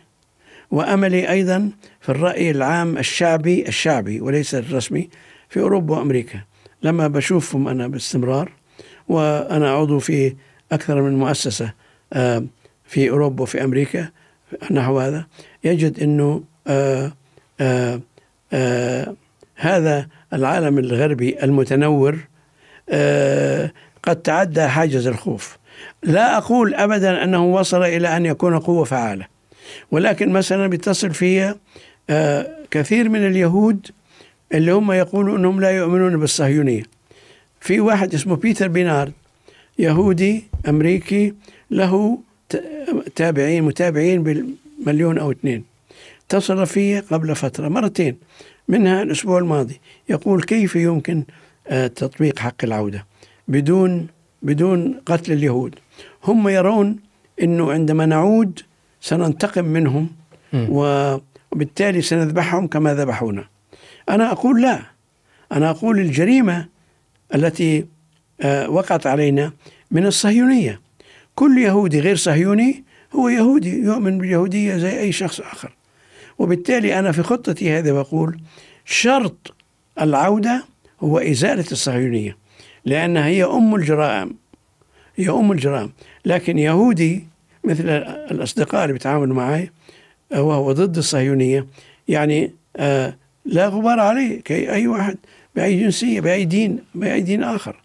وأملي أيضا في الرأي العام الشعبي الشعبي وليس الرسمي في أوروبا وأمريكا لما بشوفهم أنا باستمرار وأنا عضو في أكثر من مؤسسة آه، في أوروبا وفي أمريكا نحو هذا يجد أنه آآ آه، آآ آه، آآ هذا العالم الغربي المتنور آه، قد تعدى حاجز الخوف لا أقول أبدا أنه وصل إلى أن يكون قوة فعالة ولكن مثلا بيتصل في آه، كثير من اليهود اللي هم يقولوا أنهم لا يؤمنون بالصهيونية في واحد اسمه بيتر بينارد يهودي أمريكي له تابعين متابعين بالمليون أو اثنين اتصل في قبل فترة مرتين منها الأسبوع الماضي يقول كيف يمكن آه، تطبيق حق العودة بدون بدون قتل اليهود هم يرون أنه عندما نعود سننتقم منهم وبالتالي سنذبحهم كما ذبحونا أنا أقول لا أنا أقول الجريمة التي آه، وقعت علينا من الصهيونية كل يهودي غير صهيوني هو يهودي يؤمن باليهودية زي أي شخص آخر وبالتالي أنا في خطتي هذا بقول شرط العودة هو إزالة الصهيونية لأنها هي أم الجرائم هي أم الجرائم لكن يهودي مثل الأصدقاء اللي بيتعاملوا معي وهو ضد الصهيونية يعني آه لا غبار عليه كأي واحد بأي جنسية بأي دين بأي دين آخر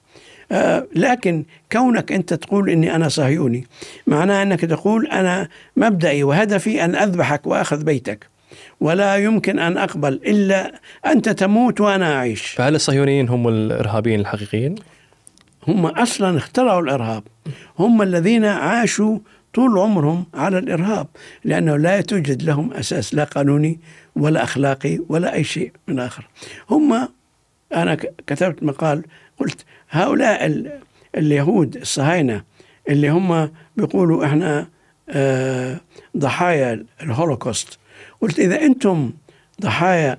آه لكن كونك أنت تقول أني أنا صهيوني معناه أنك تقول أنا مبدئي وهدفي أن أذبحك وأخذ بيتك ولا يمكن أن أقبل إلا أنت تموت وأنا أعيش فهل الصهيونيين هم الإرهابيين الحقيقيين؟ هم أصلا اخترعوا الإرهاب هم الذين عاشوا طول عمرهم على الإرهاب لأنه لا توجد لهم أساس لا قانوني ولا أخلاقي ولا أي شيء من آخر هم أنا كتبت مقال قلت هؤلاء اليهود الصهاينة اللي هم بيقولوا إحنا آه، ضحايا الهولوكوست قلت إذا أنتم ضحايا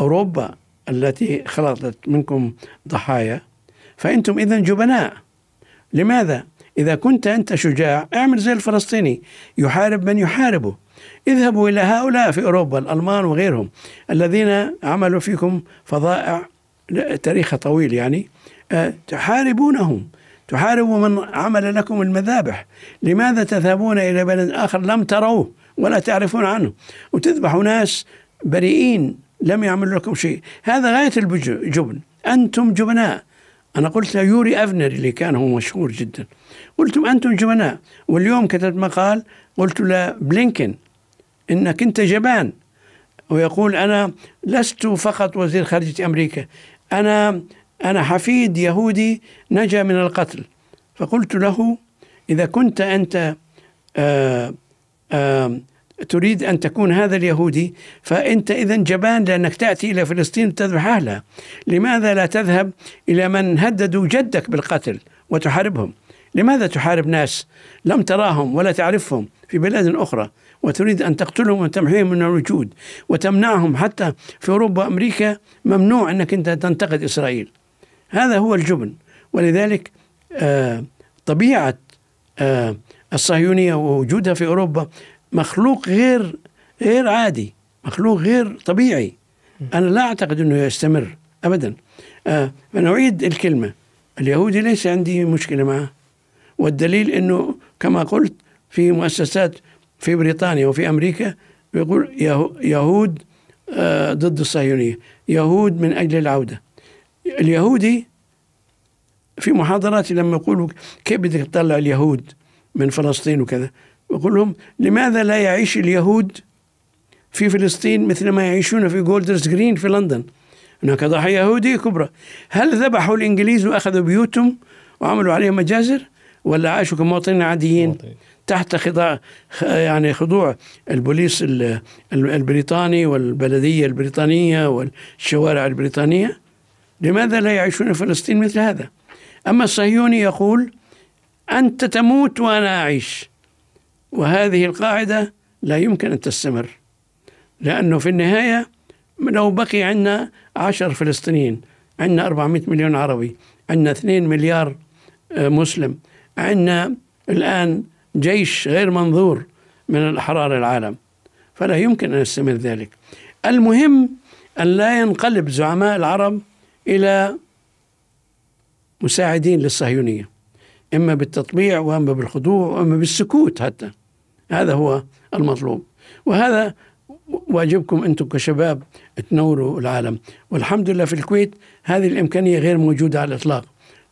أوروبا التي خلطت منكم ضحايا فأنتم إذا جبناء لماذا؟ إذا كنت أنت شجاع اعمل زي الفلسطيني يحارب من يحاربه اذهبوا إلى هؤلاء في أوروبا الألمان وغيرهم الذين عملوا فيكم فظائع تاريخ طويل يعني آه، تحاربونهم تحاربوا من عمل لكم المذابح لماذا تذهبون إلى بلد آخر لم تروه ولا تعرفون عنه وتذبحوا ناس بريئين لم يعملوا لكم شيء هذا غاية الجبن أنتم جبناء أنا قلت يوري أفنر اللي كان هو مشهور جدا قلتم أنتم جبناء واليوم كتبت مقال قلت لبلينكن إنك أنت جبان ويقول أنا لست فقط وزير خارجية أمريكا أنا أنا حفيد يهودي نجا من القتل فقلت له إذا كنت أنت آه تريد أن تكون هذا اليهودي فأنت إذا جبان لأنك تأتي إلى فلسطين تذبح أهلها لماذا لا تذهب إلى من هددوا جدك بالقتل وتحاربهم لماذا تحارب ناس لم تراهم ولا تعرفهم في بلاد أخرى وتريد أن تقتلهم وتمحيهم من الوجود وتمنعهم حتى في أوروبا وأمريكا ممنوع أنك أنت تنتقد إسرائيل هذا هو الجبن ولذلك آه، طبيعة آه، الصهيونية ووجودها في أوروبا مخلوق غير غير عادي مخلوق غير طبيعي أنا لا أعتقد أنه يستمر أبدا آه أنا أعيد الكلمة اليهودي ليس عندي مشكلة معه والدليل أنه كما قلت في مؤسسات في بريطانيا وفي أمريكا يقول يهود آه، ضد الصهيونية يهود من أجل العودة اليهودي في محاضراتي لما يقولوا كيف بدك تطلع اليهود من فلسطين وكذا بقول لهم لماذا لا يعيش اليهود في فلسطين مثل ما يعيشون في جولدرز جرين في لندن هناك ضحية يهودية كبرى هل ذبحوا الإنجليز وأخذوا بيوتهم وعملوا عليهم مجازر ولا عاشوا كمواطنين عاديين تحت خضاع يعني خضوع البوليس البريطاني والبلدية البريطانية والشوارع البريطانية لماذا لا يعيشون في فلسطين مثل هذا أما الصهيوني يقول أنت تموت وأنا أعيش وهذه القاعدة لا يمكن أن تستمر لأنه في النهاية لو بقي عندنا عشر فلسطينيين عندنا 400 مليون عربي عندنا 2 مليار آه، مسلم عندنا الآن جيش غير منظور من الأحرار العالم فلا يمكن أن يستمر ذلك المهم أن لا ينقلب زعماء العرب إلى مساعدين للصهيونية إما بالتطبيع وإما بالخضوع وإما بالسكوت حتى هذا هو المطلوب وهذا واجبكم أنتم كشباب تنوروا العالم والحمد لله في الكويت هذه الإمكانية غير موجودة على الإطلاق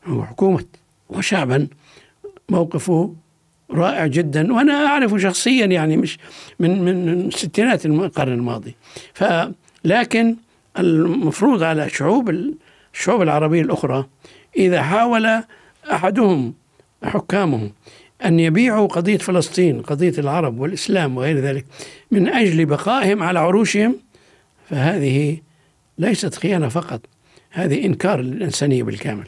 حكومه وشعبا موقفه رائع جدا وانا اعرفه شخصيا يعني مش من من ستينات القرن الماضي ف لكن المفروض على شعوب الشعوب العربيه الاخرى اذا حاول احدهم حكامهم أن يبيعوا قضية فلسطين قضية العرب والإسلام وغير ذلك من أجل بقائهم على عروشهم فهذه ليست خيانة فقط هذه إنكار للإنسانية بالكامل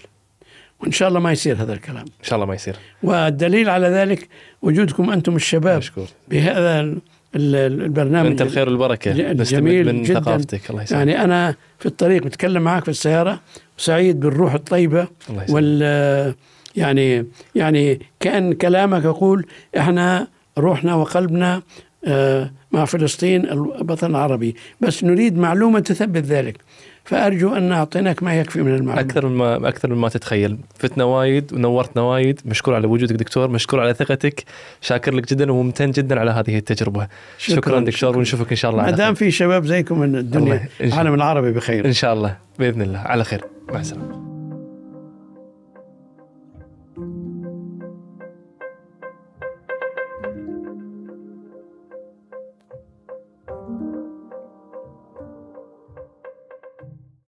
وإن شاء الله ما يصير هذا الكلام إن شاء الله ما يصير والدليل على ذلك وجودكم أنتم الشباب مشكور. بهذا البرنامج انت الخير والبركه جميل من جدا ثقافتك الله يسلمك يعني انا في الطريق بتكلم معك في السياره وسعيد بالروح الطيبه الله وال يعني يعني كان كلامك يقول احنا روحنا وقلبنا آه، مع فلسطين الوطن العربي بس نريد معلومه تثبت ذلك فارجو ان اعطيناك ما يكفي من المعلومه اكثر مما اكثر مما تتخيل فتنا وايد ونورتنا وايد مشكور على وجودك دكتور مشكور على ثقتك شاكر لك جدا وممتن جدا على هذه التجربه شكرا, شكرا دكتور شكرا. ونشوفك ان شاء الله ما دام في شباب زيكم من الدنيا العالم العربي بخير ان شاء الله باذن الله على خير مع السلامه